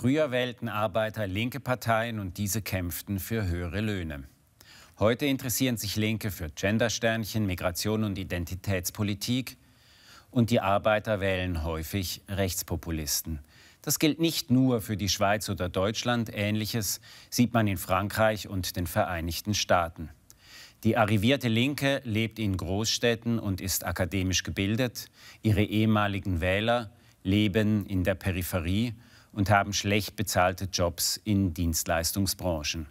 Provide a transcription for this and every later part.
Früher wählten Arbeiter linke Parteien und diese kämpften für höhere Löhne. Heute interessieren sich Linke für Gendersternchen, Migration und Identitätspolitik. Und die Arbeiter wählen häufig Rechtspopulisten. Das gilt nicht nur für die Schweiz oder Deutschland. Ähnliches sieht man in Frankreich und den Vereinigten Staaten. Die arrivierte Linke lebt in Großstädten und ist akademisch gebildet. Ihre ehemaligen Wähler leben in der Peripherie und haben schlecht bezahlte Jobs in Dienstleistungsbranchen.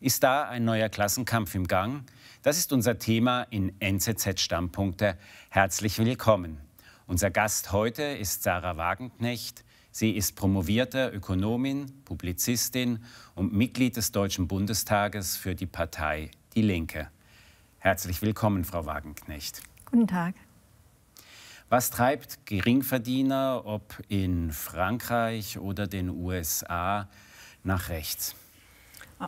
Ist da ein neuer Klassenkampf im Gang? Das ist unser Thema in NZZ Stammpunkte. Herzlich willkommen. Unser Gast heute ist Sarah Wagenknecht. Sie ist promovierte Ökonomin, Publizistin und Mitglied des Deutschen Bundestages für die Partei Die Linke. Herzlich willkommen, Frau Wagenknecht. Guten Tag. Was treibt Geringverdiener, ob in Frankreich oder den USA, nach rechts?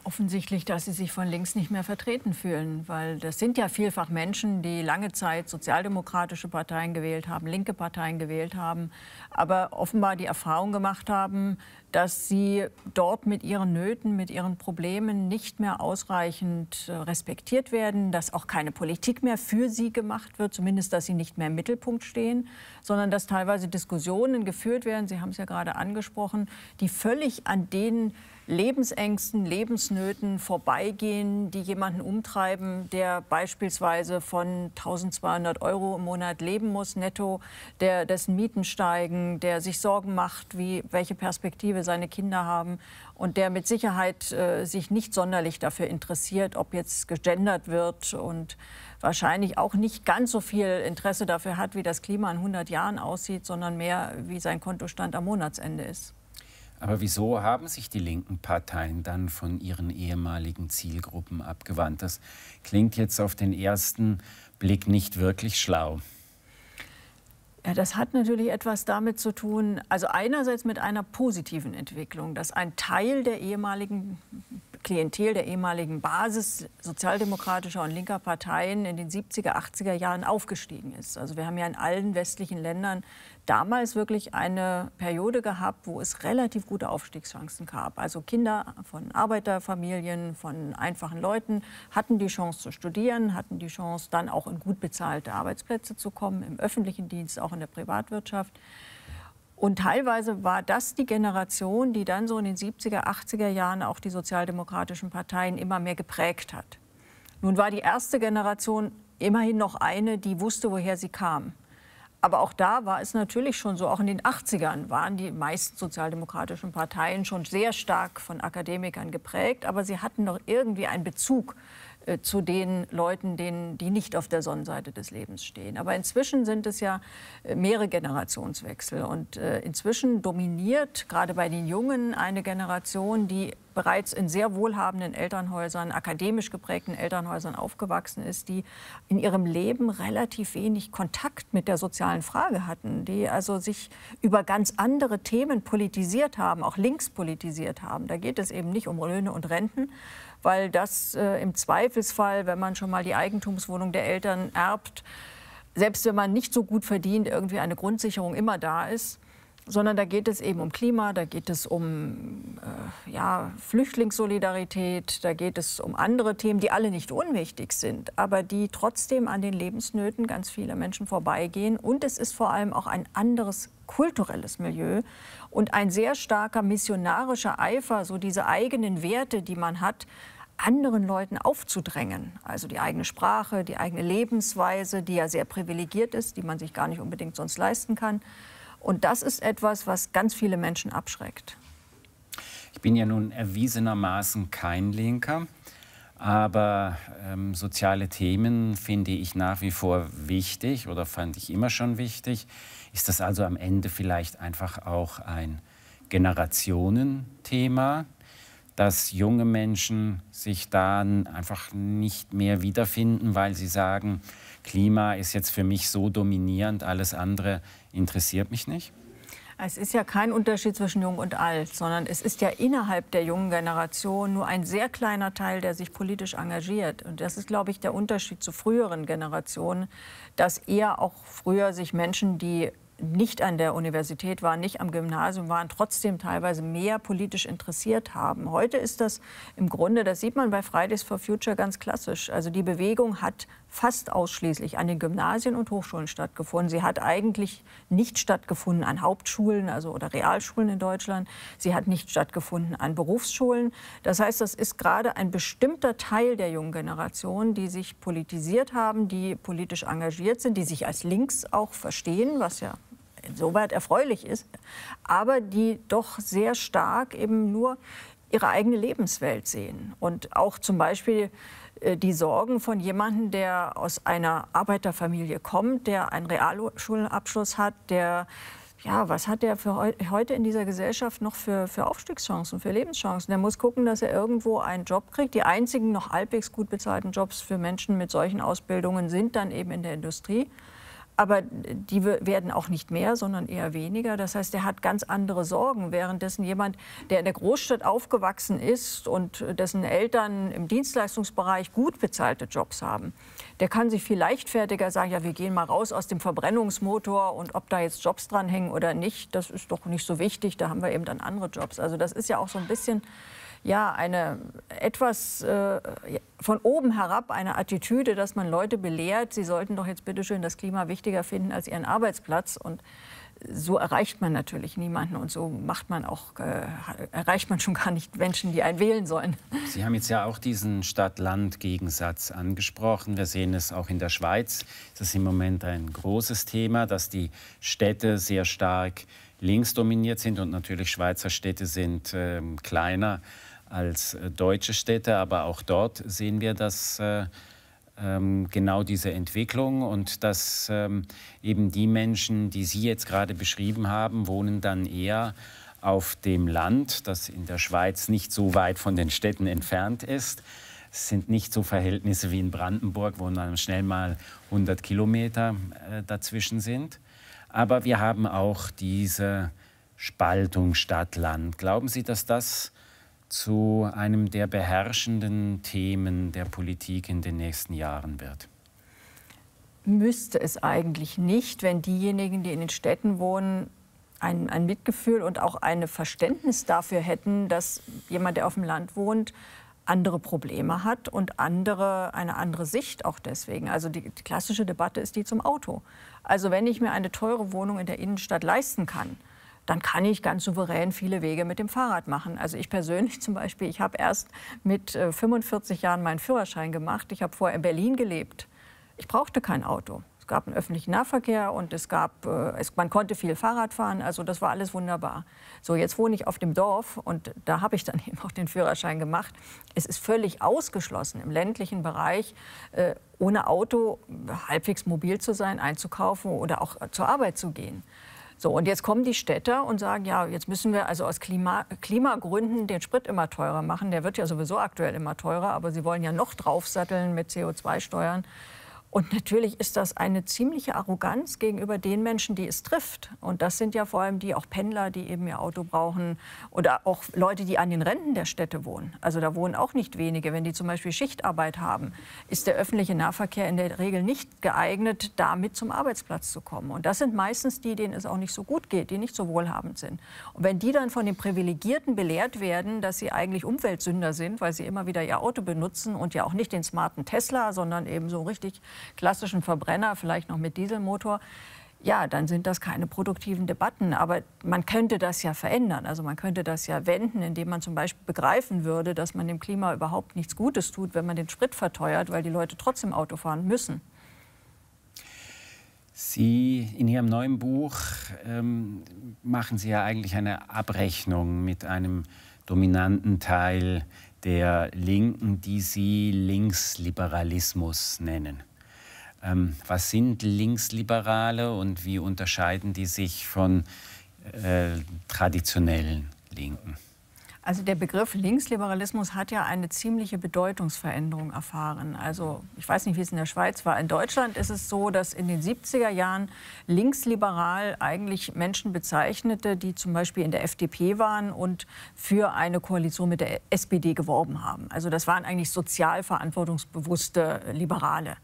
Offensichtlich, dass sie sich von links nicht mehr vertreten fühlen, weil das sind ja vielfach Menschen, die lange Zeit sozialdemokratische Parteien gewählt haben, linke Parteien gewählt haben, aber offenbar die Erfahrung gemacht haben, dass sie dort mit ihren Nöten, mit ihren Problemen nicht mehr ausreichend äh, respektiert werden, dass auch keine Politik mehr für sie gemacht wird, zumindest dass sie nicht mehr im Mittelpunkt stehen, sondern dass teilweise Diskussionen geführt werden, Sie haben es ja gerade angesprochen, die völlig an denen Lebensängsten, Lebensnöten vorbeigehen, die jemanden umtreiben, der beispielsweise von 1200 Euro im Monat leben muss, netto, der, dessen Mieten steigen, der sich Sorgen macht, wie, welche Perspektive seine Kinder haben und der mit Sicherheit äh, sich nicht sonderlich dafür interessiert, ob jetzt gegendert wird und wahrscheinlich auch nicht ganz so viel Interesse dafür hat, wie das Klima in 100 Jahren aussieht, sondern mehr, wie sein Kontostand am Monatsende ist. Aber wieso haben sich die linken Parteien dann von ihren ehemaligen Zielgruppen abgewandt? Das klingt jetzt auf den ersten Blick nicht wirklich schlau. Ja, das hat natürlich etwas damit zu tun, also einerseits mit einer positiven Entwicklung, dass ein Teil der ehemaligen Klientel der ehemaligen Basis sozialdemokratischer und linker Parteien in den 70er, 80er Jahren aufgestiegen ist. Also wir haben ja in allen westlichen Ländern damals wirklich eine Periode gehabt, wo es relativ gute Aufstiegschancen gab. Also Kinder von Arbeiterfamilien, von einfachen Leuten hatten die Chance zu studieren, hatten die Chance dann auch in gut bezahlte Arbeitsplätze zu kommen, im öffentlichen Dienst, auch in der Privatwirtschaft. Und teilweise war das die Generation, die dann so in den 70er, 80er Jahren auch die sozialdemokratischen Parteien immer mehr geprägt hat. Nun war die erste Generation immerhin noch eine, die wusste, woher sie kam. Aber auch da war es natürlich schon so, auch in den 80ern waren die meisten sozialdemokratischen Parteien schon sehr stark von Akademikern geprägt, aber sie hatten noch irgendwie einen Bezug äh, zu den Leuten, denen, die nicht auf der Sonnenseite des Lebens stehen. Aber inzwischen sind es ja äh, mehrere Generationswechsel. Und äh, inzwischen dominiert gerade bei den Jungen eine Generation, die bereits in sehr wohlhabenden Elternhäusern, akademisch geprägten Elternhäusern aufgewachsen ist, die in ihrem Leben relativ wenig Kontakt mit der sozialen Frage hatten, die also sich über ganz andere Themen politisiert haben, auch links politisiert haben. Da geht es eben nicht um Löhne und Renten, weil das äh, im Zweifelsfall, wenn man schon mal die Eigentumswohnung der Eltern erbt, selbst wenn man nicht so gut verdient, irgendwie eine Grundsicherung immer da ist sondern da geht es eben um Klima, da geht es um äh, ja, Flüchtlingssolidarität, da geht es um andere Themen, die alle nicht unwichtig sind, aber die trotzdem an den Lebensnöten ganz vieler Menschen vorbeigehen. Und es ist vor allem auch ein anderes kulturelles Milieu und ein sehr starker missionarischer Eifer, so diese eigenen Werte, die man hat, anderen Leuten aufzudrängen. Also die eigene Sprache, die eigene Lebensweise, die ja sehr privilegiert ist, die man sich gar nicht unbedingt sonst leisten kann. Und das ist etwas, was ganz viele Menschen abschreckt. Ich bin ja nun erwiesenermaßen kein Linker, aber ähm, soziale Themen finde ich nach wie vor wichtig oder fand ich immer schon wichtig. Ist das also am Ende vielleicht einfach auch ein Generationenthema? dass junge Menschen sich da einfach nicht mehr wiederfinden, weil sie sagen, Klima ist jetzt für mich so dominierend, alles andere interessiert mich nicht? Es ist ja kein Unterschied zwischen Jung und Alt, sondern es ist ja innerhalb der jungen Generation nur ein sehr kleiner Teil, der sich politisch engagiert. Und das ist, glaube ich, der Unterschied zu früheren Generationen, dass eher auch früher sich Menschen, die nicht an der Universität waren, nicht am Gymnasium waren, trotzdem teilweise mehr politisch interessiert haben. Heute ist das im Grunde, das sieht man bei Fridays for Future ganz klassisch. Also die Bewegung hat fast ausschließlich an den Gymnasien und Hochschulen stattgefunden. Sie hat eigentlich nicht stattgefunden an Hauptschulen, also oder Realschulen in Deutschland. Sie hat nicht stattgefunden an Berufsschulen. Das heißt, das ist gerade ein bestimmter Teil der jungen Generation, die sich politisiert haben, die politisch engagiert sind, die sich als links auch verstehen, was ja insoweit erfreulich ist, aber die doch sehr stark eben nur ihre eigene Lebenswelt sehen und auch zum Beispiel äh, die Sorgen von jemandem, der aus einer Arbeiterfamilie kommt, der einen Realschulabschluss hat, der ja, was hat der für heute in dieser Gesellschaft noch für, für Aufstiegschancen, für Lebenschancen? Der muss gucken, dass er irgendwo einen Job kriegt. Die einzigen noch halbwegs gut bezahlten Jobs für Menschen mit solchen Ausbildungen sind dann eben in der Industrie aber die werden auch nicht mehr, sondern eher weniger. Das heißt, er hat ganz andere Sorgen, währenddessen jemand, der in der Großstadt aufgewachsen ist und dessen Eltern im Dienstleistungsbereich gut bezahlte Jobs haben, der kann sich viel leichtfertiger sagen, ja, wir gehen mal raus aus dem Verbrennungsmotor und ob da jetzt Jobs dranhängen oder nicht, das ist doch nicht so wichtig, da haben wir eben dann andere Jobs. Also das ist ja auch so ein bisschen ja, eine etwas äh, von oben herab eine Attitüde, dass man Leute belehrt, sie sollten doch jetzt bitte schön das Klima wichtiger finden als ihren Arbeitsplatz. Und so erreicht man natürlich niemanden und so macht man auch, äh, erreicht man schon gar nicht Menschen, die einen wählen sollen. Sie haben jetzt ja auch diesen Stadt-Land-Gegensatz angesprochen. Wir sehen es auch in der Schweiz. Es ist im Moment ein großes Thema, dass die Städte sehr stark links dominiert sind und natürlich Schweizer Städte sind äh, kleiner als äh, deutsche Städte, aber auch dort sehen wir, dass äh, ähm, genau diese Entwicklung und dass ähm, eben die Menschen, die Sie jetzt gerade beschrieben haben, wohnen dann eher auf dem Land, das in der Schweiz nicht so weit von den Städten entfernt ist. Es sind nicht so Verhältnisse wie in Brandenburg, wo dann schnell mal 100 Kilometer äh, dazwischen sind. Aber wir haben auch diese Spaltung Stadt-Land. Glauben Sie, dass das zu einem der beherrschenden Themen der Politik in den nächsten Jahren wird? Müsste es eigentlich nicht, wenn diejenigen, die in den Städten wohnen, ein, ein Mitgefühl und auch ein Verständnis dafür hätten, dass jemand, der auf dem Land wohnt, andere Probleme hat und andere, eine andere Sicht auch deswegen. Also die, die klassische Debatte ist die zum Auto. Also wenn ich mir eine teure Wohnung in der Innenstadt leisten kann, dann kann ich ganz souverän viele Wege mit dem Fahrrad machen. Also ich persönlich zum Beispiel, ich habe erst mit 45 äh, Jahren meinen Führerschein gemacht. Ich habe vorher in Berlin gelebt. Ich brauchte kein Auto. Es gab einen öffentlichen Nahverkehr und es gab, äh, es, man konnte viel Fahrrad fahren, also das war alles wunderbar. So, jetzt wohne ich auf dem Dorf und da habe ich dann eben auch den Führerschein gemacht. Es ist völlig ausgeschlossen, im ländlichen Bereich äh, ohne Auto halbwegs mobil zu sein, einzukaufen oder auch zur Arbeit zu gehen. So, und jetzt kommen die Städter und sagen, ja, jetzt müssen wir also aus Klima Klimagründen den Sprit immer teurer machen. Der wird ja sowieso aktuell immer teurer, aber sie wollen ja noch draufsatteln mit CO2-Steuern. Und natürlich ist das eine ziemliche Arroganz gegenüber den Menschen, die es trifft. Und das sind ja vor allem die auch Pendler, die eben ihr Auto brauchen oder auch Leute, die an den Renten der Städte wohnen. Also da wohnen auch nicht wenige. Wenn die zum Beispiel Schichtarbeit haben, ist der öffentliche Nahverkehr in der Regel nicht geeignet, damit zum Arbeitsplatz zu kommen. Und das sind meistens die, denen es auch nicht so gut geht, die nicht so wohlhabend sind. Und wenn die dann von den Privilegierten belehrt werden, dass sie eigentlich Umweltsünder sind, weil sie immer wieder ihr Auto benutzen und ja auch nicht den smarten Tesla, sondern eben so richtig klassischen Verbrenner, vielleicht noch mit Dieselmotor, ja, dann sind das keine produktiven Debatten. Aber man könnte das ja verändern. Also man könnte das ja wenden, indem man zum Beispiel begreifen würde, dass man dem Klima überhaupt nichts Gutes tut, wenn man den Sprit verteuert, weil die Leute trotzdem Auto fahren müssen. Sie in Ihrem neuen Buch ähm, machen Sie ja eigentlich eine Abrechnung mit einem dominanten Teil der Linken, die Sie Linksliberalismus nennen. Ähm, was sind Linksliberale und wie unterscheiden die sich von äh, traditionellen Linken? Also der Begriff Linksliberalismus hat ja eine ziemliche Bedeutungsveränderung erfahren. Also ich weiß nicht, wie es in der Schweiz war. In Deutschland ist es so, dass in den 70er Jahren linksliberal eigentlich Menschen bezeichnete, die zum Beispiel in der FDP waren und für eine Koalition mit der SPD geworben haben. Also das waren eigentlich sozial verantwortungsbewusste Liberale.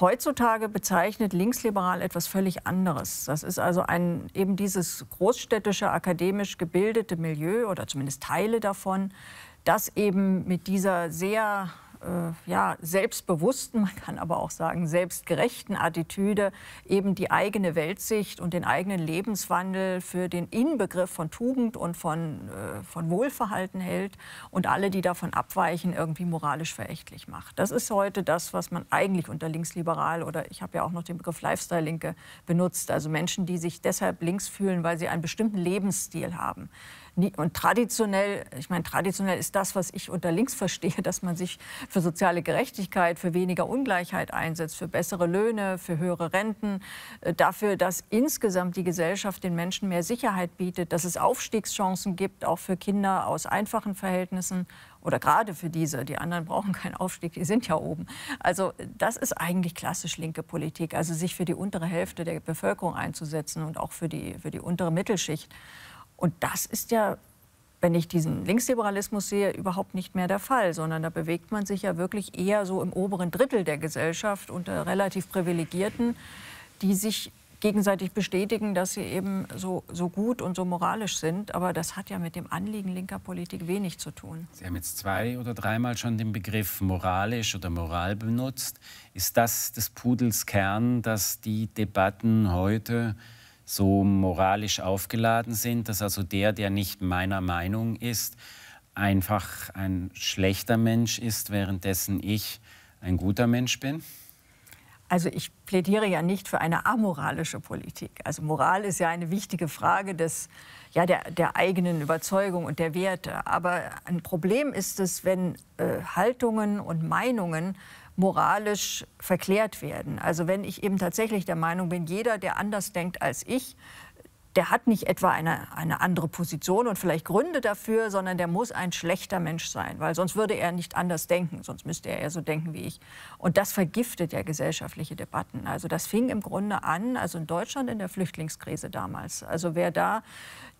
Heutzutage bezeichnet linksliberal etwas völlig anderes. Das ist also ein, eben dieses großstädtische, akademisch gebildete Milieu oder zumindest Teile davon, das eben mit dieser sehr äh, ja, selbstbewussten, man kann aber auch sagen selbstgerechten Attitüde eben die eigene Weltsicht und den eigenen Lebenswandel für den Inbegriff von Tugend und von, äh, von Wohlverhalten hält und alle, die davon abweichen, irgendwie moralisch verächtlich macht. Das ist heute das, was man eigentlich unter linksliberal oder ich habe ja auch noch den Begriff Lifestyle-Linke benutzt, also Menschen, die sich deshalb links fühlen, weil sie einen bestimmten Lebensstil haben. Und traditionell, ich meine, traditionell ist das, was ich unter links verstehe, dass man sich für soziale Gerechtigkeit, für weniger Ungleichheit einsetzt, für bessere Löhne, für höhere Renten, äh, dafür, dass insgesamt die Gesellschaft den Menschen mehr Sicherheit bietet, dass es Aufstiegschancen gibt, auch für Kinder aus einfachen Verhältnissen oder gerade für diese, die anderen brauchen keinen Aufstieg, die sind ja oben. Also das ist eigentlich klassisch linke Politik, also sich für die untere Hälfte der Bevölkerung einzusetzen und auch für die, für die untere Mittelschicht. Und das ist ja, wenn ich diesen Linksliberalismus sehe, überhaupt nicht mehr der Fall, sondern da bewegt man sich ja wirklich eher so im oberen Drittel der Gesellschaft unter relativ Privilegierten, die sich gegenseitig bestätigen, dass sie eben so, so gut und so moralisch sind. Aber das hat ja mit dem Anliegen linker Politik wenig zu tun. Sie haben jetzt zwei oder dreimal schon den Begriff moralisch oder Moral benutzt. Ist das des Pudels Kern, dass die Debatten heute so moralisch aufgeladen sind, dass also der, der nicht meiner Meinung ist, einfach ein schlechter Mensch ist, währenddessen ich ein guter Mensch bin? Also ich plädiere ja nicht für eine amoralische Politik. Also Moral ist ja eine wichtige Frage des, ja, der, der eigenen Überzeugung und der Werte. Aber ein Problem ist es, wenn äh, Haltungen und Meinungen moralisch verklärt werden. Also wenn ich eben tatsächlich der Meinung bin, jeder, der anders denkt als ich, der hat nicht etwa eine, eine andere Position und vielleicht Gründe dafür, sondern der muss ein schlechter Mensch sein, weil sonst würde er nicht anders denken, sonst müsste er eher so denken wie ich. Und das vergiftet ja gesellschaftliche Debatten. Also das fing im Grunde an, also in Deutschland in der Flüchtlingskrise damals. Also wer da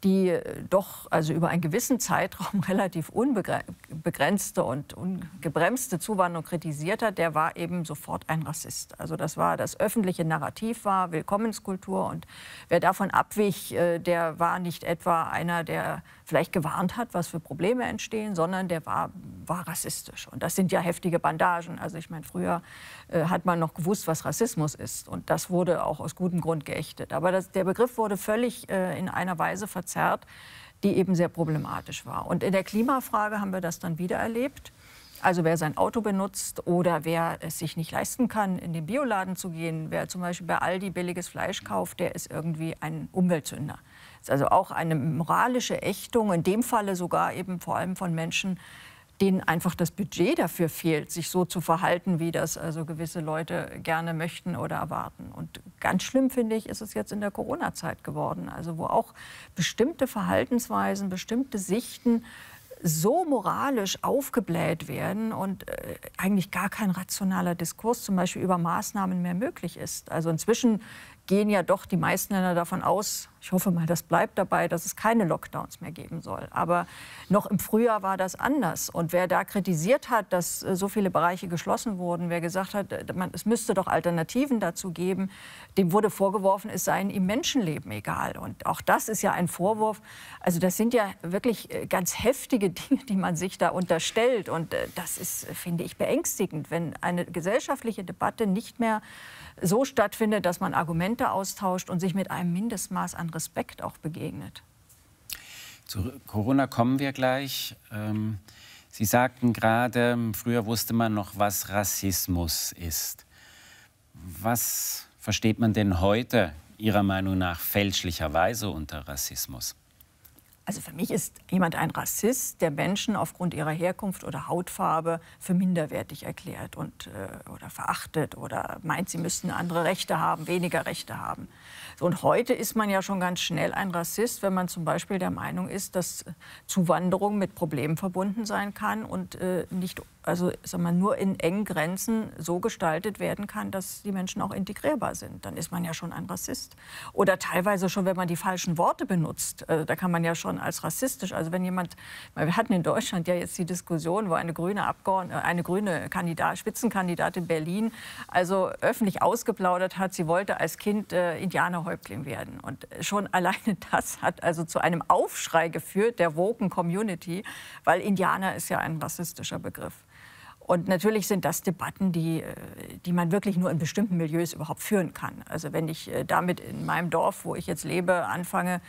die doch also über einen gewissen Zeitraum relativ unbegrenzt begrenzte und ungebremste Zuwanderung kritisiert hat, der war eben sofort ein Rassist. Also das war das öffentliche Narrativ war Willkommenskultur und wer davon abwich, äh, der war nicht etwa einer, der vielleicht gewarnt hat, was für Probleme entstehen, sondern der war, war rassistisch. Und das sind ja heftige Bandagen. Also ich meine, früher äh, hat man noch gewusst, was Rassismus ist. Und das wurde auch aus gutem Grund geächtet. Aber das, der Begriff wurde völlig äh, in einer Weise verzerrt, die eben sehr problematisch war. Und in der Klimafrage haben wir das dann wieder erlebt. Also wer sein Auto benutzt oder wer es sich nicht leisten kann, in den Bioladen zu gehen, wer zum Beispiel bei Aldi billiges Fleisch kauft, der ist irgendwie ein Umweltsünder. Das ist also auch eine moralische Ächtung, in dem Falle sogar eben vor allem von Menschen, denen einfach das Budget dafür fehlt, sich so zu verhalten, wie das also gewisse Leute gerne möchten oder erwarten. Und ganz schlimm finde ich, ist es jetzt in der Corona-Zeit geworden, also wo auch bestimmte Verhaltensweisen, bestimmte Sichten so moralisch aufgebläht werden und äh, eigentlich gar kein rationaler Diskurs zum Beispiel über Maßnahmen mehr möglich ist. Also inzwischen gehen ja doch die meisten Länder davon aus, ich hoffe mal, das bleibt dabei, dass es keine Lockdowns mehr geben soll. Aber noch im Frühjahr war das anders. Und wer da kritisiert hat, dass äh, so viele Bereiche geschlossen wurden, wer gesagt hat, äh, es müsste doch Alternativen dazu geben, dem wurde vorgeworfen, es seien ihm Menschenleben egal. Und auch das ist ja ein Vorwurf. Also das sind ja wirklich äh, ganz heftige Dinge, die man sich da unterstellt. Und das ist, finde ich, beängstigend, wenn eine gesellschaftliche Debatte nicht mehr so stattfindet, dass man Argumente austauscht und sich mit einem Mindestmaß an Respekt auch begegnet. Zu Corona kommen wir gleich. Ähm, Sie sagten gerade, früher wusste man noch, was Rassismus ist. Was versteht man denn heute Ihrer Meinung nach fälschlicherweise unter Rassismus? Also für mich ist jemand ein Rassist, der Menschen aufgrund ihrer Herkunft oder Hautfarbe für minderwertig erklärt und, äh, oder verachtet oder meint, sie müssten andere Rechte haben, weniger Rechte haben. So, und heute ist man ja schon ganz schnell ein Rassist, wenn man zum Beispiel der Meinung ist, dass Zuwanderung mit Problemen verbunden sein kann und äh, nicht also sag mal, nur in engen Grenzen so gestaltet werden kann, dass die Menschen auch integrierbar sind. Dann ist man ja schon ein Rassist. Oder teilweise schon, wenn man die falschen Worte benutzt, also da kann man ja schon als rassistisch. Also wenn jemand, wir hatten in Deutschland ja jetzt die Diskussion, wo eine grüne Abgeordnete, äh, eine grüne Kandidat, Spitzenkandidatin Berlin, also öffentlich ausgeplaudert hat, sie wollte als Kind äh, Indianerhäuptling werden. Und schon alleine das hat also zu einem Aufschrei geführt der Woken Community, weil Indianer ist ja ein rassistischer Begriff. Und natürlich sind das Debatten, die, äh, die man wirklich nur in bestimmten Milieus überhaupt führen kann. Also wenn ich äh, damit in meinem Dorf, wo ich jetzt lebe, anfange,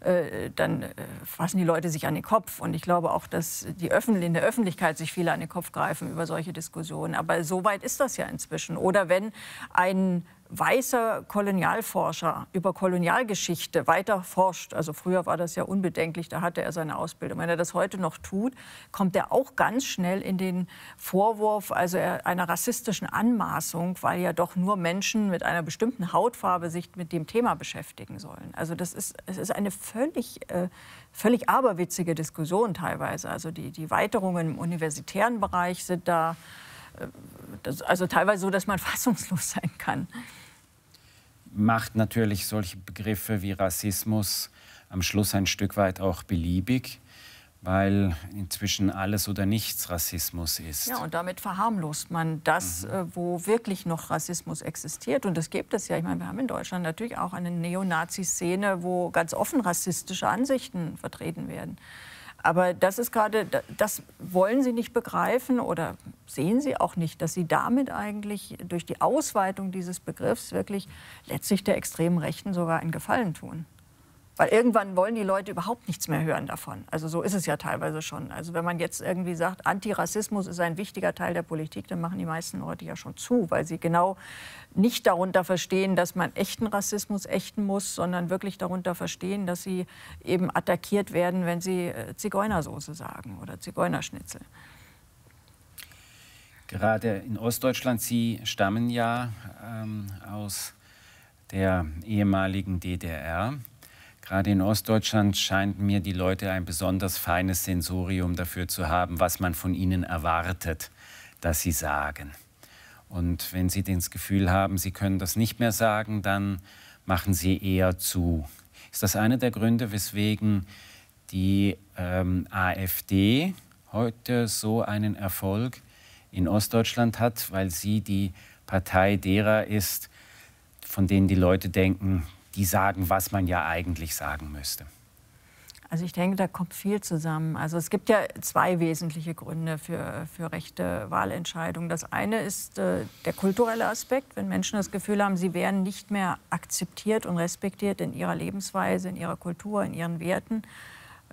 äh, dann fassen die Leute sich an den Kopf. Und ich glaube auch, dass die Öffentlich in der Öffentlichkeit sich viele an den Kopf greifen über solche Diskussionen. Aber so weit ist das ja inzwischen. Oder wenn ein weißer Kolonialforscher über Kolonialgeschichte weiter forscht, also früher war das ja unbedenklich, da hatte er seine Ausbildung, wenn er das heute noch tut, kommt er auch ganz schnell in den Vorwurf also einer rassistischen Anmaßung, weil ja doch nur Menschen mit einer bestimmten Hautfarbe sich mit dem Thema beschäftigen sollen. Also das ist, es ist eine völlig, äh, völlig aberwitzige Diskussion teilweise. Also die, die Weiterungen im universitären Bereich sind da äh, also teilweise so, dass man fassungslos sein kann macht natürlich solche Begriffe wie Rassismus am Schluss ein Stück weit auch beliebig, weil inzwischen alles oder nichts Rassismus ist. Ja, und damit verharmlost man das, mhm. Äh, wo wirklich noch Rassismus existiert. Und das gibt es ja. Ich meine, wir haben in Deutschland natürlich auch eine Neonazi-Szene, wo ganz offen rassistische Ansichten vertreten werden. Aber das ist gerade, das wollen Sie nicht begreifen oder sehen Sie auch nicht, dass Sie damit eigentlich durch die Ausweitung dieses Begriffs wirklich letztlich der extremen Rechten sogar einen Gefallen tun. Weil irgendwann wollen die Leute überhaupt nichts mehr hören davon. Also so ist es ja teilweise schon. Also wenn man jetzt irgendwie sagt, Antirassismus ist ein wichtiger Teil der Politik, dann machen die meisten Leute ja schon zu, weil sie genau nicht darunter verstehen, dass man echten Rassismus ächten muss, sondern wirklich darunter verstehen, dass sie eben attackiert werden, wenn sie äh, Zigeunersoße sagen oder Zigeunerschnitzel. Gerade in Ostdeutschland, Sie stammen ja ähm, aus der ehemaligen DDR. Gerade in Ostdeutschland scheint mir die Leute ein besonders feines Sensorium dafür zu haben, was man von ihnen erwartet, dass sie sagen. Und wenn sie das Gefühl haben, sie können das nicht mehr sagen, dann machen sie eher zu. Ist das einer der Gründe, weswegen die ähm, AfD heute so einen Erfolg in Ostdeutschland hat, weil sie die Partei derer ist, von denen die Leute denken, die sagen, was man ja eigentlich sagen müsste? Also ich denke, da kommt viel zusammen. Also es gibt ja zwei wesentliche Gründe für, für rechte Wahlentscheidungen. Das eine ist äh, der kulturelle Aspekt, wenn Menschen das Gefühl haben, sie werden nicht mehr akzeptiert und respektiert in ihrer Lebensweise, in ihrer Kultur, in ihren Werten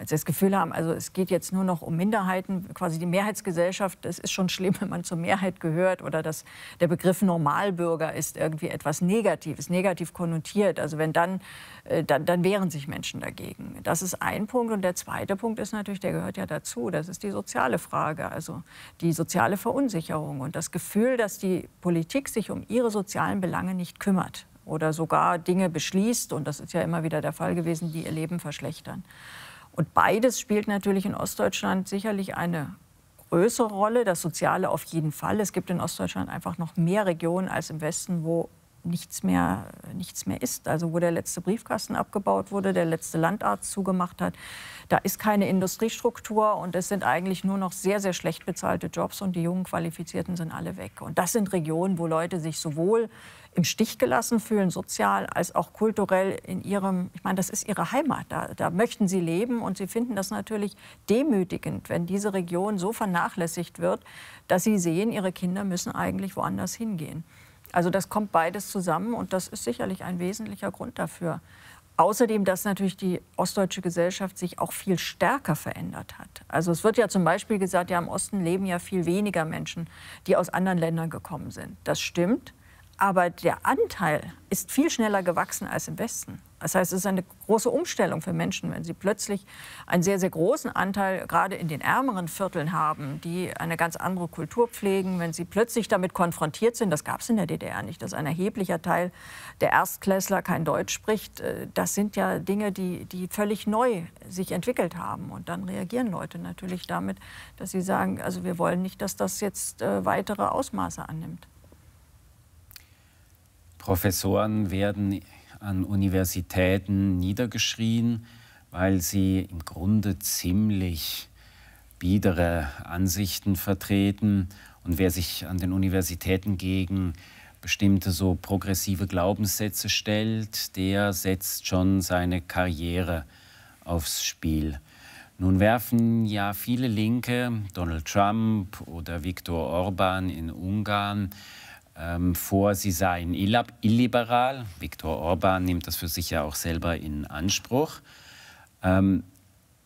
weil sie das Gefühl haben, also es geht jetzt nur noch um Minderheiten, quasi die Mehrheitsgesellschaft. Es ist schon schlimm, wenn man zur Mehrheit gehört oder dass der Begriff Normalbürger ist irgendwie etwas Negatives, negativ konnotiert. Also wenn dann, äh, dann, dann wehren sich Menschen dagegen. Das ist ein Punkt. Und der zweite Punkt ist natürlich, der gehört ja dazu, das ist die soziale Frage, also die soziale Verunsicherung und das Gefühl, dass die Politik sich um ihre sozialen Belange nicht kümmert oder sogar Dinge beschließt, und das ist ja immer wieder der Fall gewesen, die ihr Leben verschlechtern. Und beides spielt natürlich in Ostdeutschland sicherlich eine größere Rolle, das Soziale auf jeden Fall. Es gibt in Ostdeutschland einfach noch mehr Regionen als im Westen, wo nichts mehr, nichts mehr ist. Also wo der letzte Briefkasten abgebaut wurde, der letzte Landarzt zugemacht hat, da ist keine Industriestruktur und es sind eigentlich nur noch sehr, sehr schlecht bezahlte Jobs und die jungen Qualifizierten sind alle weg. Und das sind Regionen, wo Leute sich sowohl im Stich gelassen fühlen, sozial als auch kulturell in ihrem, ich meine, das ist ihre Heimat, da, da möchten sie leben und sie finden das natürlich demütigend, wenn diese Region so vernachlässigt wird, dass sie sehen, ihre Kinder müssen eigentlich woanders hingehen. Also das kommt beides zusammen und das ist sicherlich ein wesentlicher Grund dafür, Außerdem, dass natürlich die ostdeutsche Gesellschaft sich auch viel stärker verändert hat. Also es wird ja zum Beispiel gesagt, ja im Osten leben ja viel weniger Menschen, die aus anderen Ländern gekommen sind. Das stimmt. Aber der Anteil ist viel schneller gewachsen als im Westen. Das heißt, es ist eine große Umstellung für Menschen, wenn sie plötzlich einen sehr, sehr großen Anteil gerade in den ärmeren Vierteln haben, die eine ganz andere Kultur pflegen, wenn sie plötzlich damit konfrontiert sind, das gab es in der DDR nicht, dass ein erheblicher Teil der Erstklässler kein Deutsch spricht. Äh, das sind ja Dinge, die, die völlig neu sich entwickelt haben. Und dann reagieren Leute natürlich damit, dass sie sagen, also wir wollen nicht, dass das jetzt äh, weitere Ausmaße annimmt. Professoren werden an Universitäten niedergeschrien, weil sie im Grunde ziemlich biedere Ansichten vertreten. Und wer sich an den Universitäten gegen bestimmte so progressive Glaubenssätze stellt, der setzt schon seine Karriere aufs Spiel. Nun werfen ja viele Linke, Donald Trump oder Viktor Orban in Ungarn, ähm, vor, sie seien illiberal. Viktor Orban nimmt das für sich ja auch selber in Anspruch. Ähm,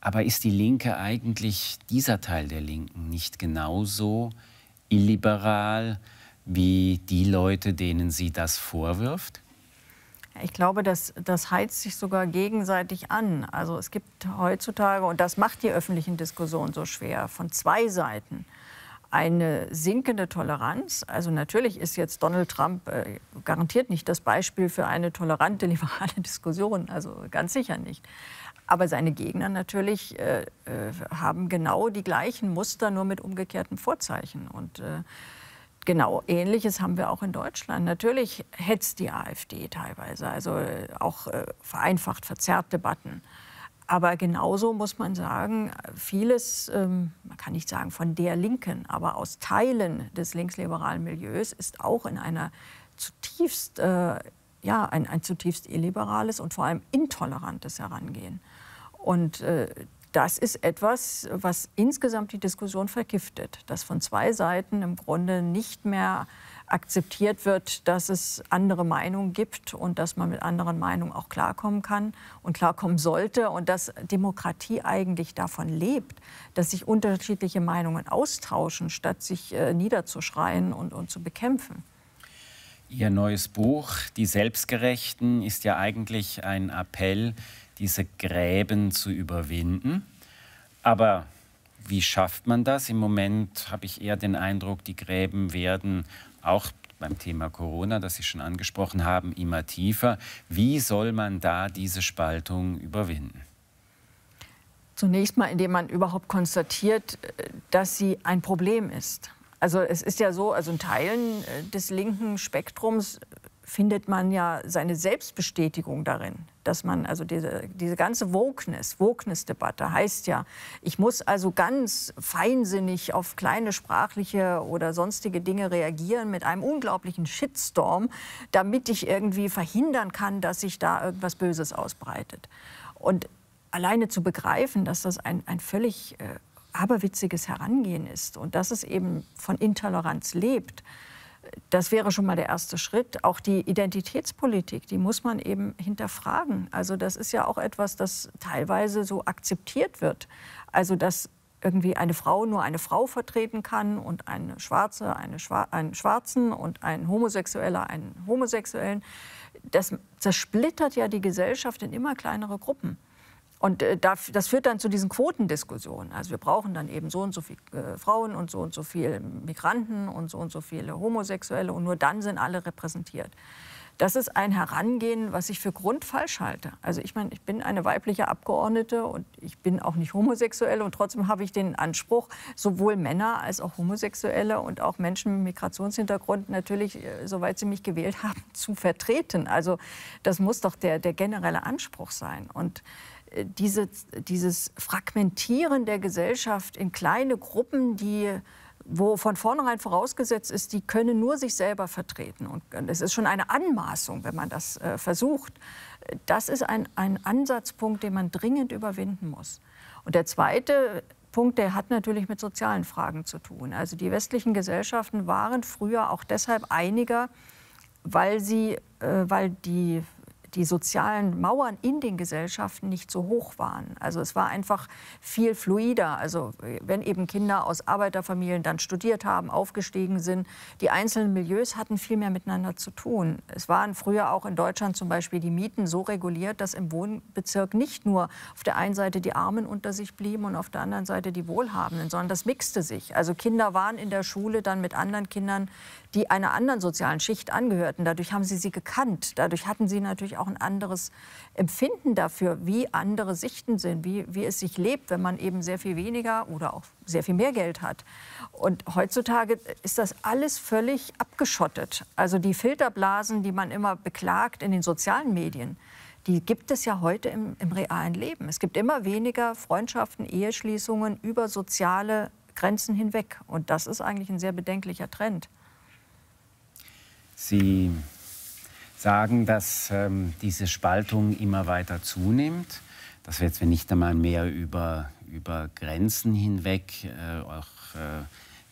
aber ist die Linke eigentlich, dieser Teil der Linken, nicht genauso illiberal wie die Leute, denen sie das vorwirft? Ich glaube, das, das heizt sich sogar gegenseitig an. Also es gibt heutzutage, und das macht die öffentlichen Diskussionen so schwer, von zwei Seiten eine sinkende Toleranz. Also natürlich ist jetzt Donald Trump äh, garantiert nicht das Beispiel für eine tolerante, liberale Diskussion, also ganz sicher nicht. Aber seine Gegner natürlich äh, äh haben genau die gleichen Muster, nur mit umgekehrten Vorzeichen. Und äh, genau Ähnliches haben wir auch in Deutschland. Natürlich hetzt die AfD teilweise, also äh, auch vereinfacht, verzerrt Debatten. Aber genauso muss man sagen, vieles, ähm, man kann nicht sagen von der Linken, aber aus Teilen des linksliberalen Milieus ist auch in einer zutiefst, äh, ja, ein, ein, zutiefst illiberales und vor allem intolerantes Herangehen. Und äh, das ist etwas, was insgesamt die Diskussion vergiftet, dass von zwei Seiten im Grunde nicht mehr akzeptiert wird, dass es andere Meinungen gibt und dass man mit anderen Meinungen auch klarkommen kann und klarkommen sollte und dass Demokratie eigentlich davon lebt, dass sich unterschiedliche Meinungen austauschen, statt sich äh, niederzuschreien und, und zu bekämpfen. Ihr neues Buch, Die Selbstgerechten, ist ja eigentlich ein Appell, diese Gräben zu überwinden. Aber wie schafft man das? Im Moment habe ich eher den Eindruck, die Gräben werden auch beim Thema Corona, das Sie schon angesprochen haben, immer tiefer. Wie soll man da diese Spaltung überwinden? Zunächst mal, indem man überhaupt konstatiert, äh, dass sie ein Problem ist. Also es ist ja so, also in Teilen äh, des linken Spektrums findet man ja seine Selbstbestätigung darin, dass man also diese, diese ganze Wokeness, Wokeness-Debatte heißt ja, ich muss also ganz feinsinnig auf kleine sprachliche oder sonstige Dinge reagieren mit einem unglaublichen Shitstorm, damit ich irgendwie verhindern kann, dass sich da irgendwas Böses ausbreitet. Und alleine zu begreifen, dass das ein, ein völlig äh, aberwitziges Herangehen ist und dass es eben von Intoleranz lebt, das wäre schon mal der erste Schritt. Auch die Identitätspolitik, die muss man eben hinterfragen. Also das ist ja auch etwas, das teilweise so akzeptiert wird. Also dass irgendwie eine Frau nur eine Frau vertreten kann und eine Schwarze eine Schwa einen Schwarzen und ein Homosexueller einen Homosexuellen. Das zersplittert ja die Gesellschaft in immer kleinere Gruppen. Und äh, das führt dann zu diesen Quotendiskussionen. Also wir brauchen dann eben so und so viele äh, Frauen und so und so viele Migranten und so und so viele Homosexuelle und nur dann sind alle repräsentiert. Das ist ein Herangehen, was ich für grundfalsch halte. Also ich meine, ich bin eine weibliche Abgeordnete und ich bin auch nicht homosexuell und trotzdem habe ich den Anspruch, sowohl Männer als auch Homosexuelle und auch Menschen mit Migrationshintergrund natürlich, äh, soweit sie mich gewählt haben, zu vertreten. Also das muss doch der, der generelle Anspruch sein. Und diese, dieses Fragmentieren der Gesellschaft in kleine Gruppen, die wo von vornherein vorausgesetzt ist, die können nur sich selber vertreten. Und es ist schon eine Anmaßung, wenn man das äh, versucht. Das ist ein, ein Ansatzpunkt, den man dringend überwinden muss. Und der zweite Punkt, der hat natürlich mit sozialen Fragen zu tun. Also die westlichen Gesellschaften waren früher auch deshalb einiger, weil, sie, äh, weil die die sozialen Mauern in den Gesellschaften nicht so hoch waren. Also es war einfach viel fluider. Also äh, wenn eben Kinder aus Arbeiterfamilien dann studiert haben, aufgestiegen sind, die einzelnen Milieus hatten viel mehr miteinander zu tun. Es waren früher auch in Deutschland zum Beispiel die Mieten so reguliert, dass im Wohnbezirk nicht nur auf der einen Seite die Armen unter sich blieben und auf der anderen Seite die Wohlhabenden, sondern das mixte sich. Also Kinder waren in der Schule dann mit anderen Kindern die einer anderen sozialen Schicht angehörten. Dadurch haben sie sie gekannt. Dadurch hatten sie natürlich auch ein anderes Empfinden dafür, wie andere Sichten sind, wie, wie es sich lebt, wenn man eben sehr viel weniger oder auch sehr viel mehr Geld hat. Und heutzutage ist das alles völlig abgeschottet. Also die Filterblasen, die man immer beklagt in den sozialen Medien, die gibt es ja heute im, im realen Leben. Es gibt immer weniger Freundschaften, Eheschließungen über soziale Grenzen hinweg. Und das ist eigentlich ein sehr bedenklicher Trend. Sie sagen, dass ähm, diese Spaltung immer weiter zunimmt, dass wir jetzt nicht einmal mehr über, über Grenzen hinweg äh, auch äh,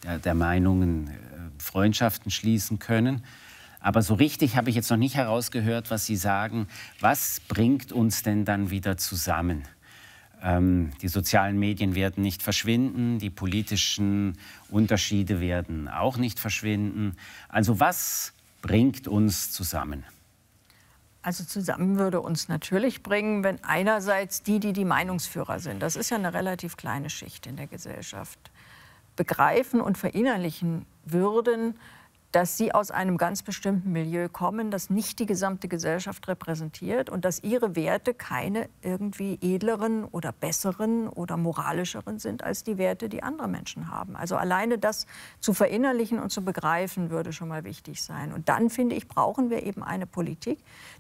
der, der, Meinungen äh, Freundschaften schließen können. Aber so richtig habe ich jetzt noch nicht herausgehört, was Sie sagen. Was bringt uns denn dann wieder zusammen? Ähm, die sozialen Medien werden nicht verschwinden, die politischen Unterschiede werden auch nicht verschwinden. Also was bringt uns zusammen? Also zusammen würde uns natürlich bringen, wenn einerseits die, die die Meinungsführer sind, das ist ja eine relativ kleine Schicht in der Gesellschaft, begreifen und verinnerlichen würden, dass sie aus einem ganz bestimmten Milieu kommen, das nicht die gesamte Gesellschaft repräsentiert und dass ihre Werte keine irgendwie edleren oder besseren oder moralischeren sind als die Werte, die andere Menschen haben. Also alleine das zu verinnerlichen und zu begreifen, würde schon mal wichtig sein. Und dann, finde ich, brauchen wir eben eine Politik,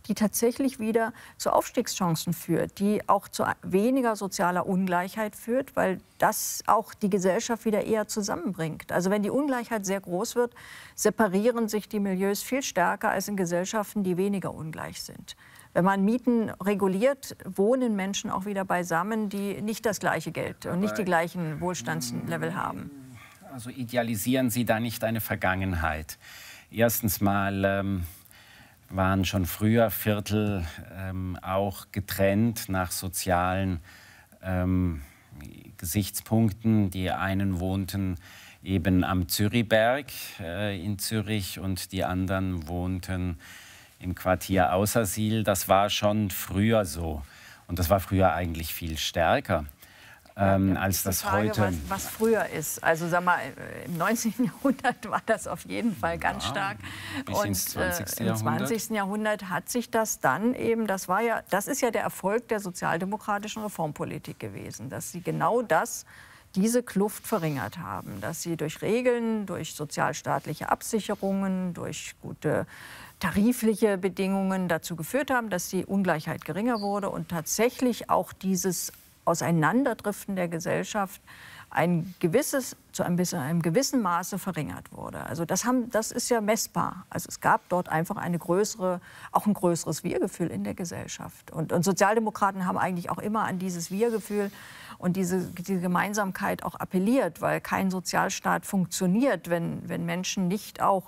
die tatsächlich wieder zu Aufstiegschancen führt, die auch zu weniger sozialer Ungleichheit führt, weil das auch die Gesellschaft wieder eher zusammenbringt. Also wenn die Ungleichheit sehr groß wird, separiert separieren sich die Milieus viel stärker als in Gesellschaften, die weniger ungleich sind. Wenn man Mieten reguliert, wohnen Menschen auch wieder beisammen, die nicht das gleiche Geld und nicht die gleichen Wohlstandslevel haben. Also idealisieren Sie da nicht eine Vergangenheit. Erstens mal ähm, waren schon früher Viertel ähm, auch getrennt nach sozialen ähm, Gesichtspunkten. Die einen wohnten eben am Zürichberg äh, in Zürich und die anderen wohnten im Quartier Außersiel. Das war schon früher so und das war früher eigentlich viel stärker. Ähm, als das Frage, heute. Was, was, früher ist. Also sag mal, äh, im 19. Jahrhundert war das auf jeden Fall ganz ja, stark. Und ins 20. Äh, im 20. Jahrhundert hat sich das dann eben, das war ja, das ist ja der Erfolg der sozialdemokratischen Reformpolitik gewesen, dass sie genau das diese Kluft verringert haben, dass sie durch Regeln, durch sozialstaatliche Absicherungen, durch gute tarifliche Bedingungen dazu geführt haben, dass die Ungleichheit geringer wurde und tatsächlich auch dieses Auseinanderdriften der Gesellschaft ein gewisses, zu einem, einem gewissen Maße verringert wurde. Also das, haben, das ist ja messbar. Also es gab dort einfach eine größere, auch ein größeres Wir-Gefühl in der Gesellschaft. Und, und, Sozialdemokraten haben eigentlich auch immer an dieses Wir-Gefühl und diese, diese Gemeinsamkeit auch appelliert, weil kein Sozialstaat funktioniert, wenn, wenn Menschen nicht auch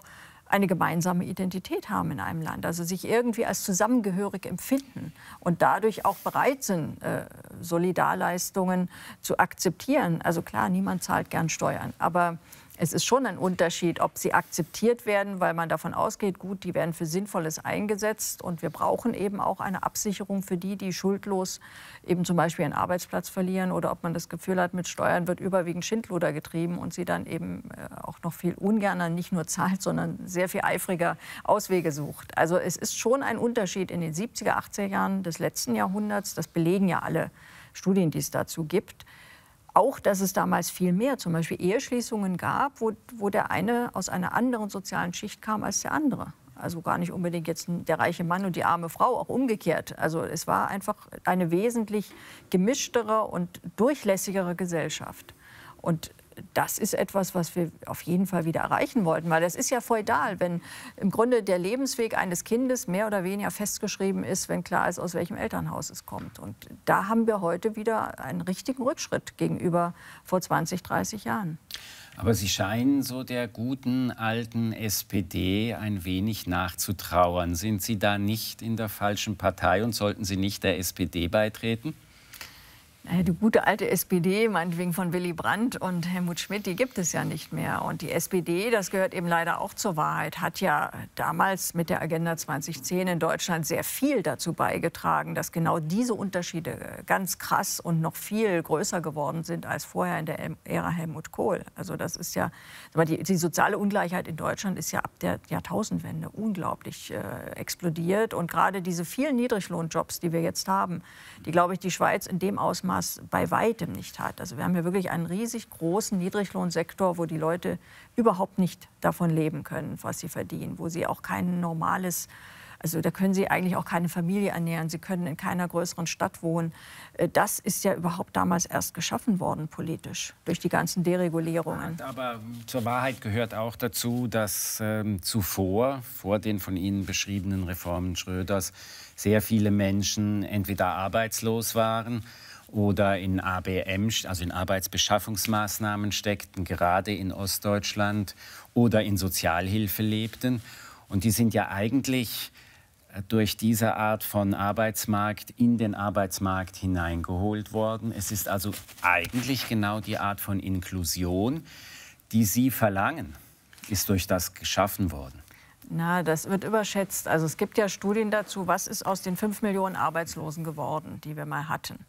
eine gemeinsame Identität haben in einem Land, also sich irgendwie als zusammengehörig empfinden und dadurch auch bereit sind, äh, Solidarleistungen zu akzeptieren. Also klar, niemand zahlt gern Steuern, aber es ist schon ein Unterschied, ob sie akzeptiert werden, weil man davon ausgeht, gut, die werden für Sinnvolles eingesetzt und wir brauchen eben auch eine Absicherung für die, die schuldlos eben zum Beispiel ihren Arbeitsplatz verlieren oder ob man das Gefühl hat, mit Steuern wird überwiegend Schindluder getrieben und sie dann eben äh, auch noch viel ungerner nicht nur zahlt, sondern sehr viel eifriger Auswege sucht. Also es ist schon ein Unterschied in den 70er, 80er Jahren des letzten Jahrhunderts, das belegen ja alle Studien, die es dazu gibt auch, dass es damals viel mehr, zum Beispiel Eheschließungen gab, wo, wo der eine aus einer anderen sozialen Schicht kam als der andere. Also gar nicht unbedingt jetzt der reiche Mann und die arme Frau, auch umgekehrt. Also es war einfach eine wesentlich gemischtere und durchlässigere Gesellschaft. Und das ist etwas, was wir auf jeden Fall wieder erreichen wollten, weil es ist ja feudal, wenn im Grunde der Lebensweg eines Kindes mehr oder weniger festgeschrieben ist, wenn klar ist, aus welchem Elternhaus es kommt. Und da haben wir heute wieder einen richtigen Rückschritt gegenüber vor 20, 30 Jahren. Aber Sie scheinen so der guten alten SPD ein wenig nachzutrauern. Sind Sie da nicht in der falschen Partei und sollten Sie nicht der SPD beitreten? Äh, die gute alte SPD, meinetwegen von Willy Brandt und Helmut Schmidt, die gibt es ja nicht mehr. Und die SPD, das gehört eben leider auch zur Wahrheit, hat ja damals mit der Agenda 2010 in Deutschland sehr viel dazu beigetragen, dass genau diese Unterschiede ganz krass und noch viel größer geworden sind als vorher in der Ära Helmut Kohl. Also das ist ja, die, soziale Ungleichheit in Deutschland ist ja ab der Jahrtausendwende unglaublich äh, explodiert. Und gerade diese vielen Niedriglohnjobs, die wir jetzt haben, die, glaube ich, die Schweiz in dem Ausmaß Ausmaß bei weitem nicht hat. Also wir haben hier wirklich einen riesig großen Niedriglohnsektor, wo die Leute überhaupt nicht davon leben können, was sie verdienen, wo sie auch kein normales also da können Sie eigentlich auch keine Familie ernähren, Sie können in keiner größeren Stadt wohnen. Äh, das ist ja überhaupt damals erst geschaffen worden politisch durch die ganzen Deregulierungen. Aber zur Wahrheit gehört auch dazu, dass ähm, zuvor, vor den von Ihnen beschriebenen Reformen Schröders, sehr viele Menschen entweder arbeitslos waren, oder in ABM, also in Arbeitsbeschaffungsmaßnahmen steckten, gerade in Ostdeutschland oder in Sozialhilfe lebten. Und die sind ja eigentlich äh, durch diese Art von Arbeitsmarkt in den Arbeitsmarkt hineingeholt worden. Es ist also eigentlich genau die Art von Inklusion, die Sie verlangen, ist durch das geschaffen worden. Na, das wird überschätzt. Also es gibt ja Studien dazu, was ist aus den fünf Millionen Arbeitslosen geworden, die wir mal hatten.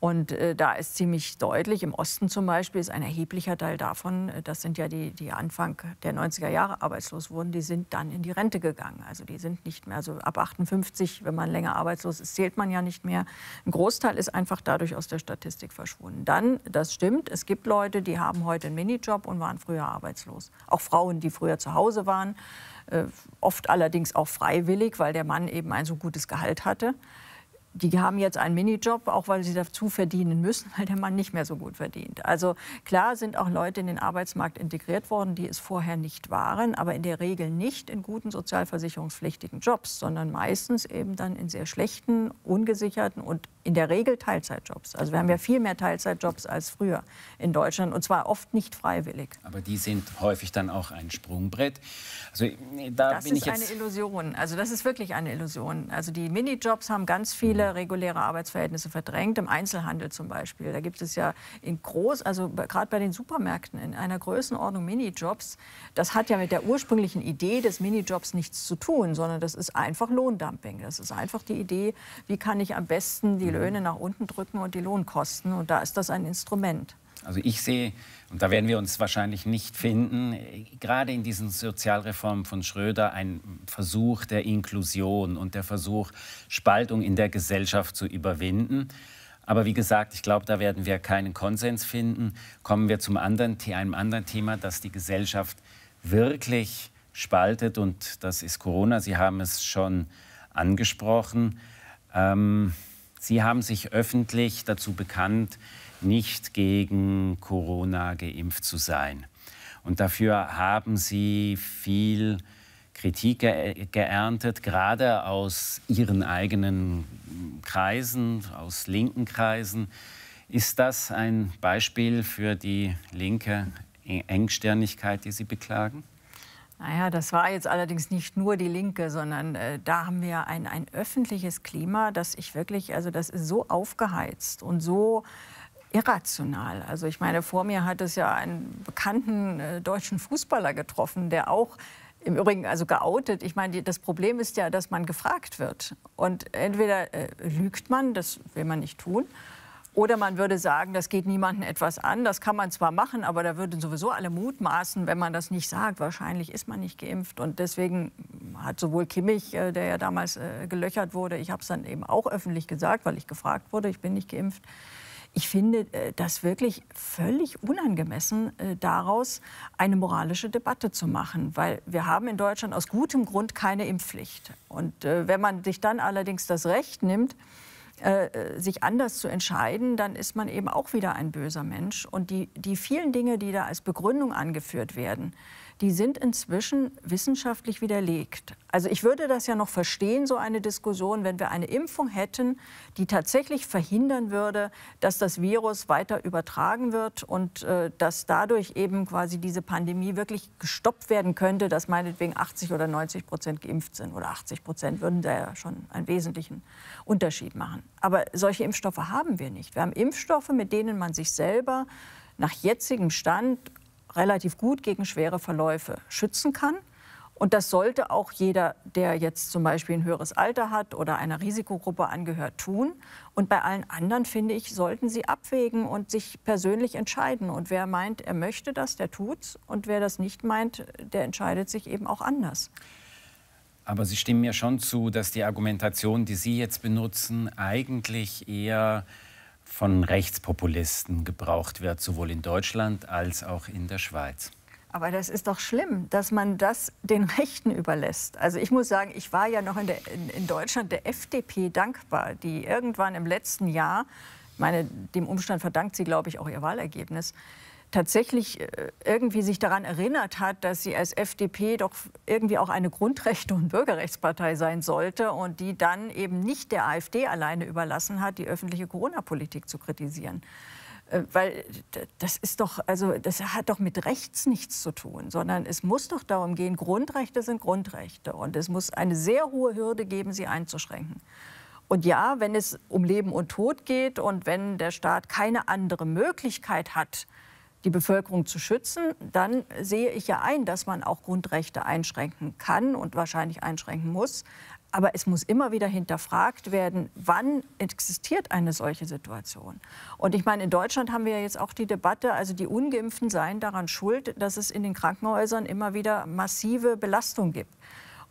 Und äh, da ist ziemlich deutlich, im Osten zum Beispiel ist ein erheblicher Teil davon, äh, das sind ja die, die Anfang der 90er Jahre arbeitslos wurden, die sind dann in die Rente gegangen. Also die sind nicht mehr, also ab 58, wenn man länger arbeitslos ist, zählt man ja nicht mehr. Ein Großteil ist einfach dadurch aus der Statistik verschwunden. Dann, das stimmt, es gibt Leute, die haben heute einen Minijob und waren früher arbeitslos. Auch Frauen, die früher zu Hause waren, äh, oft allerdings auch freiwillig, weil der Mann eben ein so gutes Gehalt hatte die haben jetzt einen Minijob, auch weil sie dazu verdienen müssen, weil der Mann nicht mehr so gut verdient. Also klar sind auch Leute in den Arbeitsmarkt integriert worden, die es vorher nicht waren, aber in der Regel nicht in guten sozialversicherungspflichtigen Jobs, sondern meistens eben dann in sehr schlechten, ungesicherten und in der Regel Teilzeitjobs. Also wir haben ja viel mehr Teilzeitjobs als früher in Deutschland und zwar oft nicht freiwillig. Aber die sind häufig dann auch ein Sprungbrett. Also, äh, da das bin ist ich jetzt eine Illusion. Also das ist wirklich eine Illusion. Also die Minijobs haben ganz viele mhm. reguläre Arbeitsverhältnisse verdrängt, im Einzelhandel zum Beispiel. Da gibt es ja in groß, also gerade bei den Supermärkten in einer Größenordnung Minijobs. Das hat ja mit der ursprünglichen Idee des Minijobs nichts zu tun, sondern das ist einfach Lohndumping. Das ist einfach die Idee, wie kann ich am besten die Löhne nach unten drücken und die Lohnkosten. Und da ist das ein Instrument. Also ich sehe, und da werden wir uns wahrscheinlich nicht finden, gerade in diesen Sozialreformen von Schröder ein Versuch der Inklusion und der Versuch, Spaltung in der Gesellschaft zu überwinden. Aber wie gesagt, ich glaube, da werden wir keinen Konsens finden. Kommen wir zu einem anderen Thema, das die Gesellschaft wirklich spaltet. Und das ist Corona. Sie haben es schon angesprochen. Ähm Sie haben sich öffentlich dazu bekannt, nicht gegen Corona geimpft zu sein. Und dafür haben Sie viel Kritik ge geerntet, gerade aus Ihren eigenen Kreisen, aus linken Kreisen. Ist das ein Beispiel für die linke Engstirnigkeit, die Sie beklagen? Naja, das war jetzt allerdings nicht nur die Linke, sondern äh, da haben wir ein, ein öffentliches Klima, das ich wirklich, also das ist so aufgeheizt und so irrational. Also ich meine, vor mir hat es ja einen bekannten äh, deutschen Fußballer getroffen, der auch im Übrigen also geoutet. Ich meine, die, das Problem ist ja, dass man gefragt wird. Und entweder äh, lügt man, das will man nicht tun, oder man würde sagen, das geht niemandem etwas an. Das kann man zwar machen, aber da würden sowieso alle mutmaßen, wenn man das nicht sagt. Wahrscheinlich ist man nicht geimpft. Und deswegen hat sowohl Kimmich, äh, der ja damals äh, gelöchert wurde, ich habe es dann eben auch öffentlich gesagt, weil ich gefragt wurde, ich bin nicht geimpft. Ich finde äh, das wirklich völlig unangemessen, daraus eine moralische Debatte zu machen, weil wir haben in Deutschland aus gutem Grund keine Impfpflicht. Und wenn man sich dann allerdings das Recht nimmt, äh, äh, sich anders zu entscheiden, dann ist man eben auch wieder ein böser Mensch. Und die, die vielen Dinge, die da als Begründung angeführt werden, die sind inzwischen wissenschaftlich widerlegt. Also ich würde das ja noch verstehen, so eine Diskussion, wenn wir eine Impfung hätten, die tatsächlich verhindern würde, dass das Virus weiter übertragen wird und äh, dass dadurch eben quasi diese Pandemie wirklich gestoppt werden könnte, dass meinetwegen 80 oder 90 Prozent geimpft sind oder 80 Prozent würden da ja schon einen wesentlichen Unterschied machen. Aber solche Impfstoffe haben wir nicht. Wir haben Impfstoffe, mit denen man sich selber nach jetzigem Stand relativ gut gegen schwere Verläufe schützen kann. Und das sollte auch jeder, der jetzt zum Beispiel ein höheres Alter hat oder einer Risikogruppe angehört, tun. Und bei allen anderen, finde ich, sollten sie abwägen und sich persönlich entscheiden. Und wer meint, er möchte das, der tut's. Und wer das nicht meint, der entscheidet sich eben auch anders. Aber Sie stimmen mir schon zu, dass die Argumentation, die Sie jetzt benutzen, eigentlich eher von Rechtspopulisten gebraucht wird, sowohl in Deutschland als auch in der Schweiz. Aber das ist doch schlimm, dass man das den Rechten überlässt. Also ich muss sagen, ich war ja noch in, der, in, in Deutschland der FDP dankbar, die irgendwann im letzten Jahr, meine, dem Umstand verdankt sie, glaube ich, auch ihr Wahlergebnis, tatsächlich äh, irgendwie sich daran erinnert hat, dass sie als FDP doch irgendwie auch eine Grundrechte- und Bürgerrechtspartei sein sollte und die dann eben nicht der AfD alleine überlassen hat, die öffentliche Corona-Politik zu kritisieren. Äh, weil das ist doch, also das hat doch mit Rechts nichts zu tun, sondern es muss doch darum gehen, Grundrechte sind Grundrechte und es muss eine sehr hohe Hürde geben, sie einzuschränken. Und ja, wenn es um Leben und Tod geht und wenn der Staat keine andere Möglichkeit hat, die Bevölkerung zu schützen, dann sehe ich ja ein, dass man auch Grundrechte einschränken kann und wahrscheinlich einschränken muss. Aber es muss immer wieder hinterfragt werden, wann existiert eine solche Situation. Und ich meine, in Deutschland haben wir ja jetzt auch die Debatte, also die ungeimpften seien daran schuld, dass es in den Krankenhäusern immer wieder massive Belastung gibt.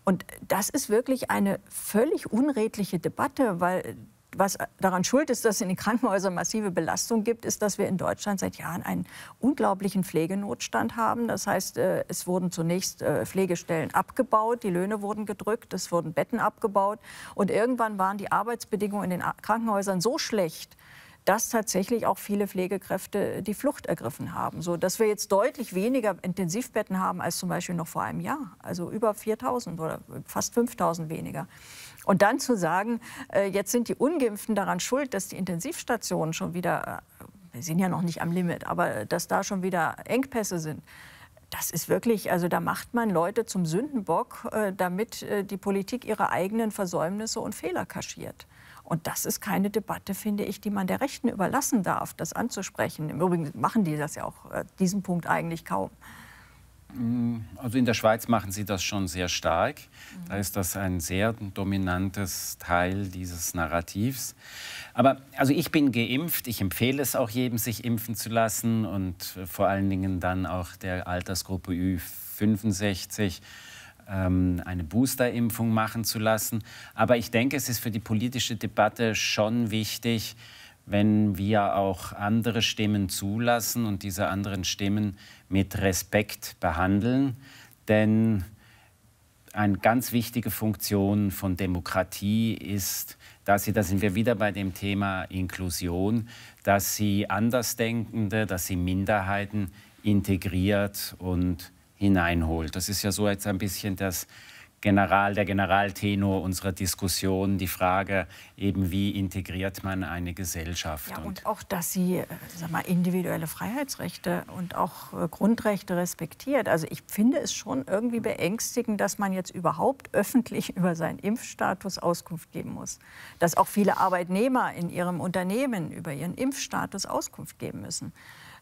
Und das ist wirklich eine völlig unredliche Debatte, weil was daran schuld ist, dass es in den Krankenhäusern massive Belastung gibt, ist, dass wir in Deutschland seit Jahren einen unglaublichen Pflegenotstand haben. Das heißt, äh, es wurden zunächst äh, Pflegestellen abgebaut, die Löhne wurden gedrückt, es wurden Betten abgebaut und irgendwann waren die Arbeitsbedingungen in den Krankenhäusern so schlecht, dass tatsächlich auch viele Pflegekräfte die Flucht ergriffen haben. So dass wir jetzt deutlich weniger Intensivbetten haben als zum Beispiel noch vor einem Jahr. Also über 4000 oder fast 5000 weniger. Und dann zu sagen, äh, jetzt sind die Ungeimpften daran schuld, dass die Intensivstationen schon wieder, äh, wir sind ja noch nicht am Limit, aber äh, dass da schon wieder Engpässe sind. Das ist wirklich, also da macht man Leute zum Sündenbock, damit die Politik ihre eigenen Versäumnisse und Fehler kaschiert. Und das ist keine Debatte, finde ich, die man der Rechten überlassen darf, das anzusprechen. Im Übrigen machen die das ja auch, diesen Punkt eigentlich kaum. Mm, also in der Schweiz machen sie das schon sehr stark. Da ist das ein sehr dominantes Teil dieses Narrativs. Aber also ich bin geimpft. Ich empfehle es auch jedem, sich impfen zu lassen und äh, vor allen Dingen dann auch der Altersgruppe Ü65 ähm, eine Boosterimpfung machen zu lassen. Aber ich denke, es ist für die politische Debatte schon wichtig, wenn wir auch andere Stimmen zulassen und diese anderen Stimmen mit Respekt behandeln. Denn eine ganz wichtige Funktion von Demokratie ist, dass sie, da sind wir wieder bei dem Thema Inklusion, dass sie Andersdenkende, dass sie Minderheiten integriert und hineinholt. Das ist ja so jetzt ein bisschen das General, der Generaltenor unserer Diskussion, die Frage eben, wie integriert man eine Gesellschaft. Ja, und, auch, dass sie äh, sag mal, individuelle Freiheitsrechte und auch äh, Grundrechte respektiert. Also ich finde es schon irgendwie beängstigend, dass man jetzt überhaupt öffentlich über seinen Impfstatus Auskunft geben muss. Dass auch viele Arbeitnehmer in ihrem Unternehmen über ihren Impfstatus Auskunft geben müssen.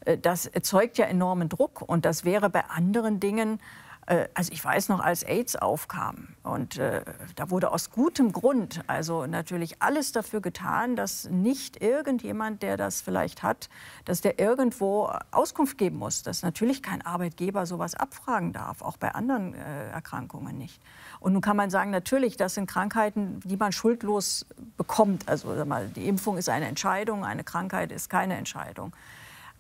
Äh, das erzeugt ja enormen Druck und das wäre bei anderen Dingen äh, also ich weiß noch, als AIDS aufkam und äh, da wurde aus gutem Grund also natürlich alles dafür getan, dass nicht irgendjemand, der das vielleicht hat, dass der irgendwo Auskunft geben muss, dass natürlich kein Arbeitgeber sowas abfragen darf, auch bei anderen äh, Erkrankungen nicht. Und nun kann man sagen, natürlich, das sind Krankheiten, die man schuldlos bekommt. Also mal, die Impfung ist eine Entscheidung, eine Krankheit ist keine Entscheidung.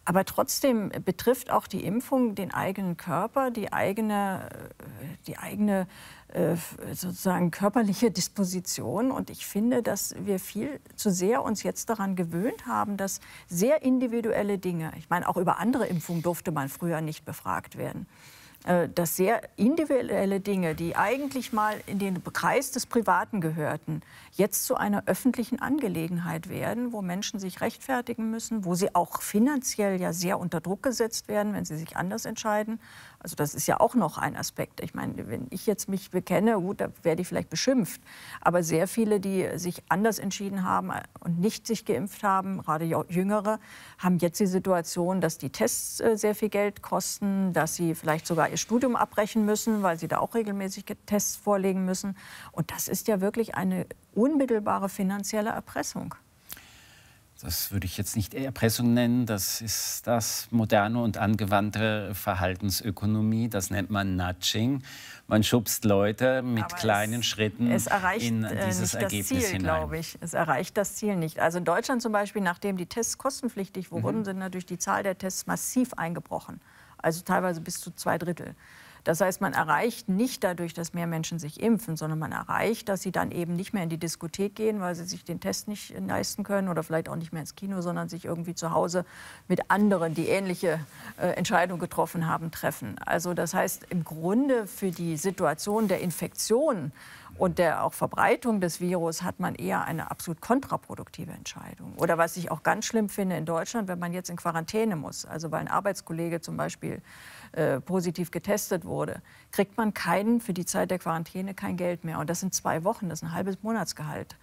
Aber trotzdem betrifft auch die Impfung den eigenen Körper, die eigene, äh, die eigene äh, sozusagen körperliche Disposition. Und ich finde, dass wir viel zu sehr uns jetzt daran gewöhnt haben, dass sehr individuelle Dinge, ich meine, auch über andere Impfungen durfte man früher nicht befragt werden. Äh, dass sehr individuelle Dinge, die eigentlich mal in den Kreis des Privaten gehörten, jetzt zu einer öffentlichen Angelegenheit werden, wo Menschen sich rechtfertigen müssen, wo sie auch finanziell ja sehr unter Druck gesetzt werden, wenn sie sich anders entscheiden. Also das ist ja auch noch ein Aspekt. Ich meine, wenn ich jetzt mich bekenne, gut, da werde ich vielleicht beschimpft. Aber sehr viele, die sich anders entschieden haben und nicht sich geimpft haben, gerade Jüngere, haben jetzt die Situation, dass die Tests äh, sehr viel Geld kosten, dass sie vielleicht sogar ihr Studium abbrechen müssen, weil sie da auch regelmäßig Tests vorlegen müssen. Und das ist ja wirklich eine unmittelbare finanzielle Erpressung. Das würde ich jetzt nicht Erpressung nennen, das ist das moderne und angewandte Verhaltensökonomie, das nennt man Nudging. Man schubst Leute mit Aber kleinen es, Schritten es in äh, dieses Ergebnis das Ziel, hinein. glaube ich. Es erreicht das Ziel nicht. Also in Deutschland zum Beispiel, nachdem die Tests kostenpflichtig wurden, mhm. sind natürlich die Zahl der Tests massiv eingebrochen also teilweise bis zu zwei Drittel. Das heißt, man erreicht nicht dadurch, dass mehr Menschen sich impfen, sondern man erreicht, dass sie dann eben nicht mehr in die Diskothek gehen, weil sie sich den Test nicht leisten können oder vielleicht auch nicht mehr ins Kino, sondern sich irgendwie zu Hause mit anderen, die ähnliche äh, Entscheidungen getroffen haben, treffen. Also das heißt, im Grunde für die Situation der Infektion und der auch Verbreitung des Virus hat man eher eine absolut kontraproduktive Entscheidung. Oder was ich auch ganz schlimm finde in Deutschland, wenn man jetzt in Quarantäne muss, also weil ein Arbeitskollege zum Beispiel äh, positiv getestet wurde, kriegt man keinen für die Zeit der Quarantäne kein Geld mehr. Und das sind zwei Wochen, das ist ein halbes Monatsgehalt.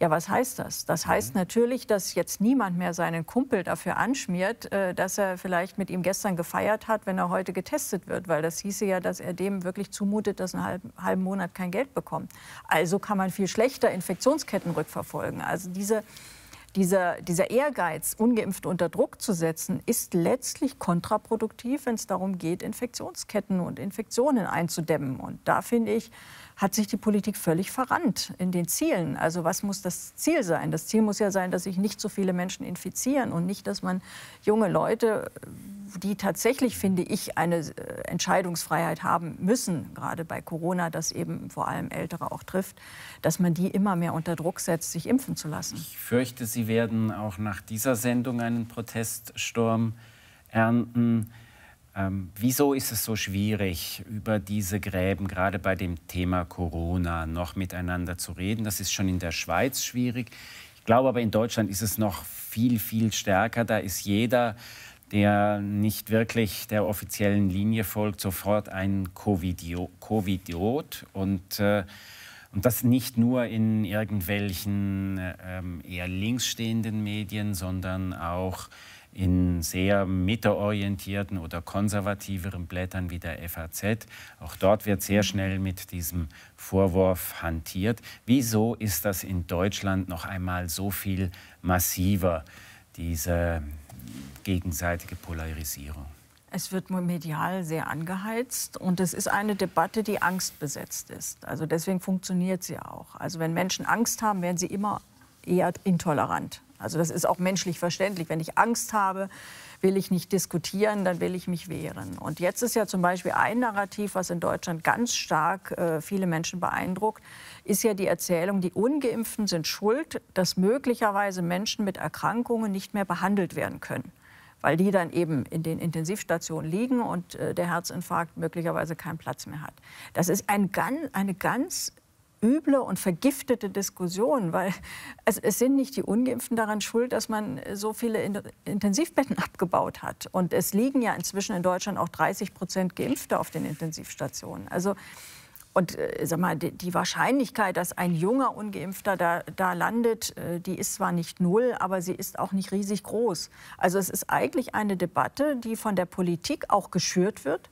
Ja, was heißt das? Das heißt mhm. natürlich, dass jetzt niemand mehr seinen Kumpel dafür anschmiert, äh, dass er vielleicht mit ihm gestern gefeiert hat, wenn er heute getestet wird, weil das hieße ja, dass er dem wirklich zumutet, dass er einen halben, halben Monat kein Geld bekommt. Also kann man viel schlechter Infektionsketten rückverfolgen. Also diese dieser, dieser, Ehrgeiz, ungeimpft unter Druck zu setzen, ist letztlich kontraproduktiv, wenn es darum geht, Infektionsketten und Infektionen einzudämmen. Und da finde ich, hat sich die Politik völlig verrannt in den Zielen. Also was muss das Ziel sein? Das Ziel muss ja sein, dass sich nicht so viele Menschen infizieren und nicht, dass man junge Leute, die tatsächlich, finde ich, eine äh, Entscheidungsfreiheit haben müssen, gerade bei Corona, das eben vor allem Ältere auch trifft, dass man die immer mehr unter Druck setzt, sich impfen zu lassen. Ich fürchte, Sie werden auch nach dieser Sendung einen Proteststurm ernten. Ähm, wieso ist es so schwierig, über diese Gräben, gerade bei dem Thema Corona, noch miteinander zu reden? Das ist schon in der Schweiz schwierig. Ich glaube aber, in Deutschland ist es noch viel, viel stärker. Da ist jeder, der nicht wirklich der offiziellen Linie folgt, sofort ein Covidiot. Und, äh, und das nicht nur in irgendwelchen äh, ähm, eher stehenden Medien, sondern auch in sehr mitteorientierten oder konservativeren Blättern wie der FAZ. Auch dort wird sehr schnell mit diesem Vorwurf hantiert. Wieso ist das in Deutschland noch einmal so viel massiver, diese gegenseitige Polarisierung? Es wird medial sehr angeheizt und es ist eine Debatte, die angstbesetzt ist. Also deswegen funktioniert sie auch. Also wenn Menschen Angst haben, werden sie immer eher intolerant. Also das ist auch menschlich verständlich. Wenn ich Angst habe, will ich nicht diskutieren, dann will ich mich wehren. Und jetzt ist ja zum Beispiel ein Narrativ, was in Deutschland ganz stark äh, viele Menschen beeindruckt, ist ja die Erzählung, die ungeimpften sind schuld, dass möglicherweise Menschen mit Erkrankungen nicht mehr behandelt werden können weil die dann eben in den Intensivstationen liegen und äh, der Herzinfarkt möglicherweise keinen Platz mehr hat. Das ist ein, eine ganz üble und vergiftete Diskussion, weil es, also es, sind nicht die Ungeimpften daran schuld, dass man so viele Intensivbetten abgebaut hat. Und es liegen ja inzwischen in Deutschland auch 30 Prozent Geimpfte auf den Intensivstationen. Also und äh, sag mal, die, Wahrscheinlichkeit, dass ein junger Ungeimpfter da, da landet, äh, die ist zwar nicht null, aber sie ist auch nicht riesig groß. Also es ist eigentlich eine Debatte, die von der Politik auch geschürt wird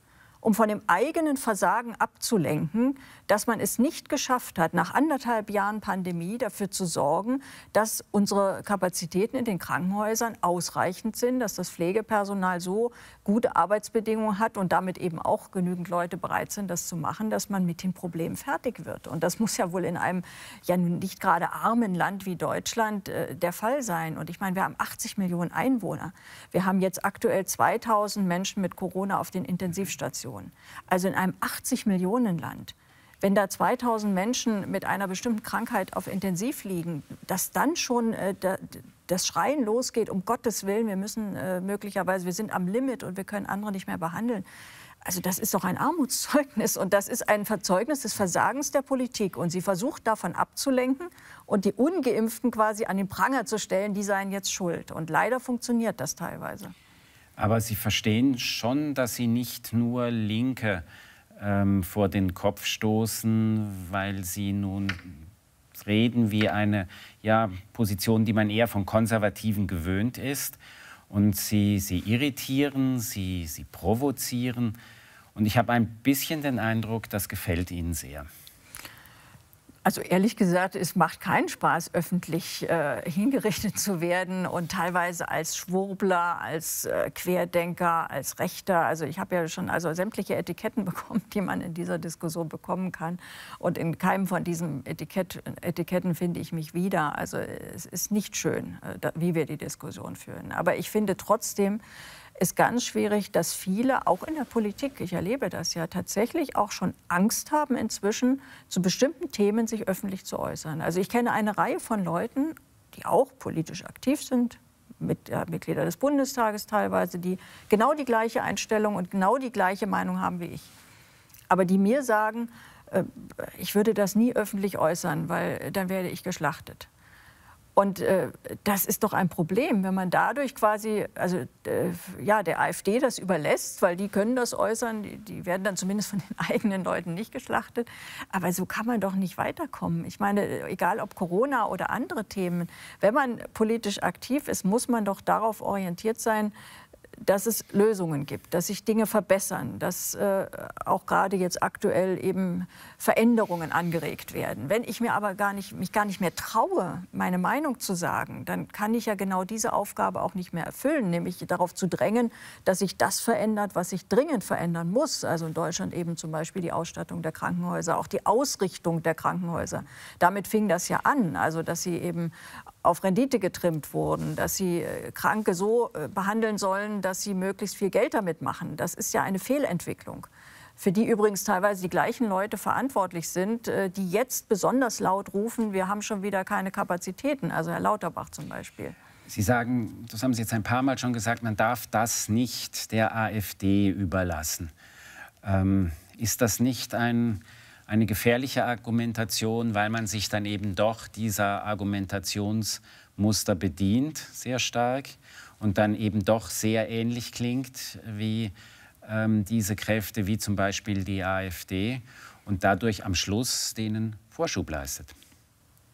um von dem eigenen Versagen abzulenken, dass man es nicht geschafft hat, nach anderthalb Jahren Pandemie dafür zu sorgen, dass unsere Kapazitäten in den Krankenhäusern ausreichend sind, dass das Pflegepersonal so gute Arbeitsbedingungen hat und damit eben auch genügend Leute bereit sind, das zu machen, dass man mit den Problemen fertig wird. Und das muss ja wohl in einem ja nicht gerade armen Land wie Deutschland äh, der Fall sein. Und ich meine, wir haben 80 Millionen Einwohner. Wir haben jetzt aktuell 2000 Menschen mit Corona auf den Intensivstationen. Also in einem 80 Millionen Land wenn da 2000 Menschen mit einer bestimmten Krankheit auf Intensiv liegen, dass dann schon äh, da, das Schreien losgeht, um Gottes Willen, wir müssen äh, möglicherweise, wir sind am Limit und wir können andere nicht mehr behandeln. Also das ist doch ein Armutszeugnis und das ist ein Verzeugnis des Versagens der Politik. Und sie versucht davon abzulenken und die ungeimpften quasi an den Pranger zu stellen, die seien jetzt schuld. Und leider funktioniert das teilweise. Aber Sie verstehen schon, dass Sie nicht nur Linke ähm, vor den Kopf stoßen, weil Sie nun Reden wie eine ja, Position, die man eher von Konservativen gewöhnt ist. Und sie, sie irritieren, sie, sie provozieren. Und ich habe ein bisschen den Eindruck, das gefällt ihnen sehr. Also ehrlich gesagt, es macht keinen Spaß, öffentlich äh, hingerichtet zu werden und teilweise als Schwurbler, als äh, Querdenker, als Rechter. Also ich habe ja schon also sämtliche Etiketten bekommen, die man in dieser Diskussion bekommen kann. Und in keinem von diesen Etikett, Etiketten finde ich mich wieder. Also es ist nicht schön, äh, wie wir die Diskussion führen. Aber ich finde trotzdem, ist ganz schwierig, dass viele, auch in der Politik, ich erlebe das ja, tatsächlich auch schon Angst haben inzwischen, zu bestimmten Themen sich öffentlich zu äußern. Also ich kenne eine Reihe von Leuten, die auch politisch aktiv sind, mit, ja, Mitglieder des Bundestages teilweise, die genau die gleiche Einstellung und genau die gleiche Meinung haben wie ich. Aber die mir sagen, äh, ich würde das nie öffentlich äußern, weil dann werde ich geschlachtet. Und äh, das ist doch ein Problem, wenn man dadurch quasi, also äh, ja, der AfD das überlässt, weil die können das äußern, die, die, werden dann zumindest von den eigenen Leuten nicht geschlachtet. Aber so kann man doch nicht weiterkommen. Ich meine, egal ob Corona oder andere Themen, wenn man politisch aktiv ist, muss man doch darauf orientiert sein, dass es Lösungen gibt, dass sich Dinge verbessern, dass äh, auch gerade jetzt aktuell eben Veränderungen angeregt werden. Wenn ich mir aber gar nicht, mich gar nicht mehr traue, meine Meinung zu sagen, dann kann ich ja genau diese Aufgabe auch nicht mehr erfüllen, nämlich darauf zu drängen, dass sich das verändert, was sich dringend verändern muss. Also in Deutschland eben zum Beispiel die Ausstattung der Krankenhäuser, auch die Ausrichtung der Krankenhäuser. Damit fing das ja an, also dass sie eben auf Rendite getrimmt wurden, dass sie äh, Kranke so äh, behandeln sollen, dass sie möglichst viel Geld damit machen. Das ist ja eine Fehlentwicklung für die übrigens teilweise die gleichen Leute verantwortlich sind, äh, die jetzt besonders laut rufen, wir haben schon wieder keine Kapazitäten, also Herr Lauterbach zum Beispiel. Sie sagen, das haben Sie jetzt ein paar Mal schon gesagt, man darf das nicht der AfD überlassen. Ähm, ist das nicht ein eine gefährliche Argumentation, weil man sich dann eben doch dieser Argumentationsmuster bedient, sehr stark, und dann eben doch sehr ähnlich klingt wie ähm, diese Kräfte, wie zum Beispiel die AfD, und dadurch am Schluss denen Vorschub leistet.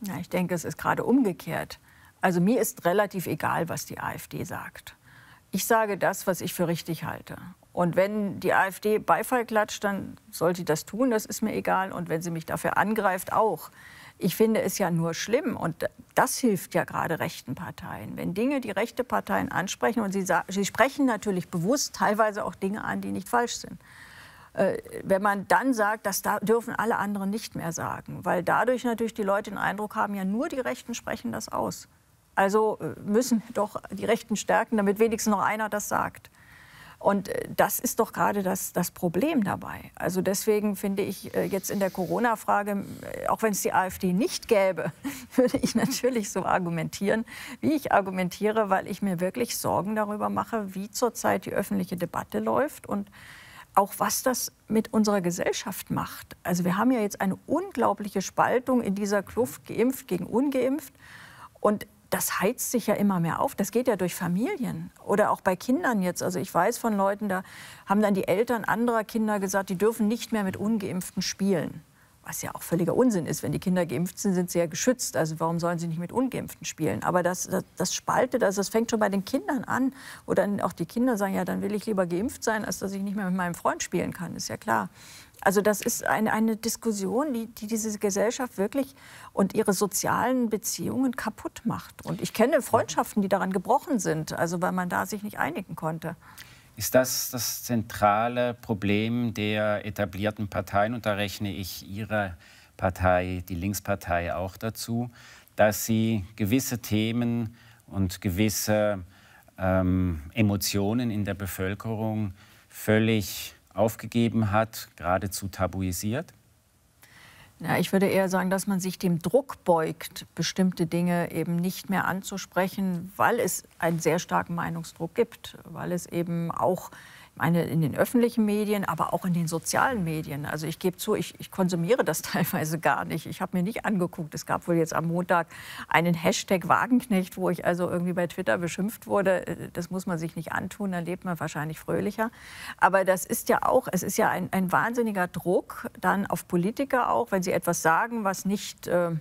Ja, ich denke, es ist gerade umgekehrt. Also mir ist relativ egal, was die AfD sagt. Ich sage das, was ich für richtig halte. Und wenn die AfD Beifall klatscht, dann soll sie das tun, das ist mir egal. Und wenn sie mich dafür angreift, auch. Ich finde es ja nur schlimm und das hilft ja gerade rechten Parteien. Wenn Dinge, die rechte Parteien ansprechen, und sie, sie sprechen natürlich bewusst teilweise auch Dinge an, die nicht falsch sind. Äh, wenn man dann sagt, das da dürfen alle anderen nicht mehr sagen, weil dadurch natürlich die Leute den Eindruck haben, ja nur die Rechten sprechen das aus. Also äh, müssen doch die Rechten stärken, damit wenigstens noch einer das sagt. Und äh, das ist doch gerade das, das Problem dabei. Also deswegen finde ich äh, jetzt in der Corona-Frage, äh, auch wenn es die AfD nicht gäbe, würde ich natürlich so argumentieren, wie ich argumentiere, weil ich mir wirklich Sorgen darüber mache, wie zurzeit die öffentliche Debatte läuft und auch was das mit unserer Gesellschaft macht. Also wir haben ja jetzt eine unglaubliche Spaltung in dieser Kluft geimpft gegen ungeimpft. Und das heizt sich ja immer mehr auf. Das geht ja durch Familien oder auch bei Kindern jetzt. Also ich weiß von Leuten, da haben dann die Eltern anderer Kinder gesagt, die dürfen nicht mehr mit ungeimpften spielen. Was ja auch völliger Unsinn ist. Wenn die Kinder geimpft sind, sind sie ja geschützt. Also warum sollen sie nicht mit ungeimpften spielen? Aber das, das, das spaltet, also das fängt schon bei den Kindern an. Oder auch die Kinder sagen, ja, dann will ich lieber geimpft sein, als dass ich nicht mehr mit meinem Freund spielen kann. Ist ja klar. Also das ist ein, eine Diskussion, die, die, diese Gesellschaft wirklich und ihre sozialen Beziehungen kaputt macht. Und ich kenne Freundschaften, die daran gebrochen sind, also weil man da sich nicht einigen konnte. Ist das das zentrale Problem der etablierten Parteien? Und da rechne ich Ihre Partei, die Linkspartei, auch dazu, dass sie gewisse Themen und gewisse ähm, Emotionen in der Bevölkerung völlig aufgegeben hat, geradezu tabuisiert? Ja, ich würde eher sagen, dass man sich dem Druck beugt, bestimmte Dinge eben nicht mehr anzusprechen, weil es einen sehr starken Meinungsdruck gibt, weil es eben auch meine in den öffentlichen Medien, aber auch in den sozialen Medien. Also ich gebe zu, ich, ich konsumiere das teilweise gar nicht. Ich habe mir nicht angeguckt. Es gab wohl jetzt am Montag einen Hashtag Wagenknecht, wo ich also irgendwie bei Twitter beschimpft wurde. Äh, das muss man sich nicht antun, dann lebt man wahrscheinlich fröhlicher. Aber das ist ja auch, es ist ja ein, ein wahnsinniger Druck dann auf Politiker auch, wenn sie etwas sagen, was nicht äh,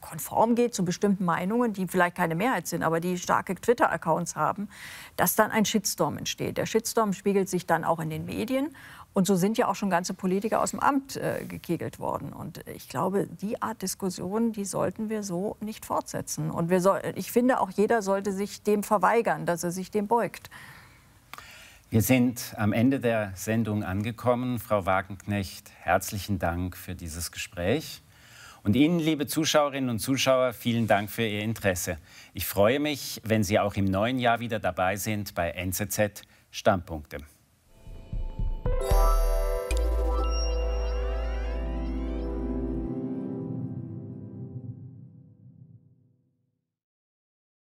konform geht zu bestimmten Meinungen, die vielleicht keine Mehrheit sind, aber die starke Twitter-Accounts haben, dass dann ein Shitstorm entsteht. Der Shitstorm spiegelt sich dann auch in den Medien. Und so sind ja auch schon ganze Politiker aus dem Amt äh, gekegelt worden. Und ich glaube, die Art Diskussion, die sollten wir so nicht fortsetzen. Und wir soll, ich finde, auch jeder sollte sich dem verweigern, dass er sich dem beugt. Wir sind am Ende der Sendung angekommen. Frau Wagenknecht, herzlichen Dank für dieses Gespräch. Und Ihnen, liebe Zuschauerinnen und Zuschauer, vielen Dank für Ihr Interesse. Ich freue mich, wenn Sie auch im neuen Jahr wieder dabei sind bei NZZ Standpunkte.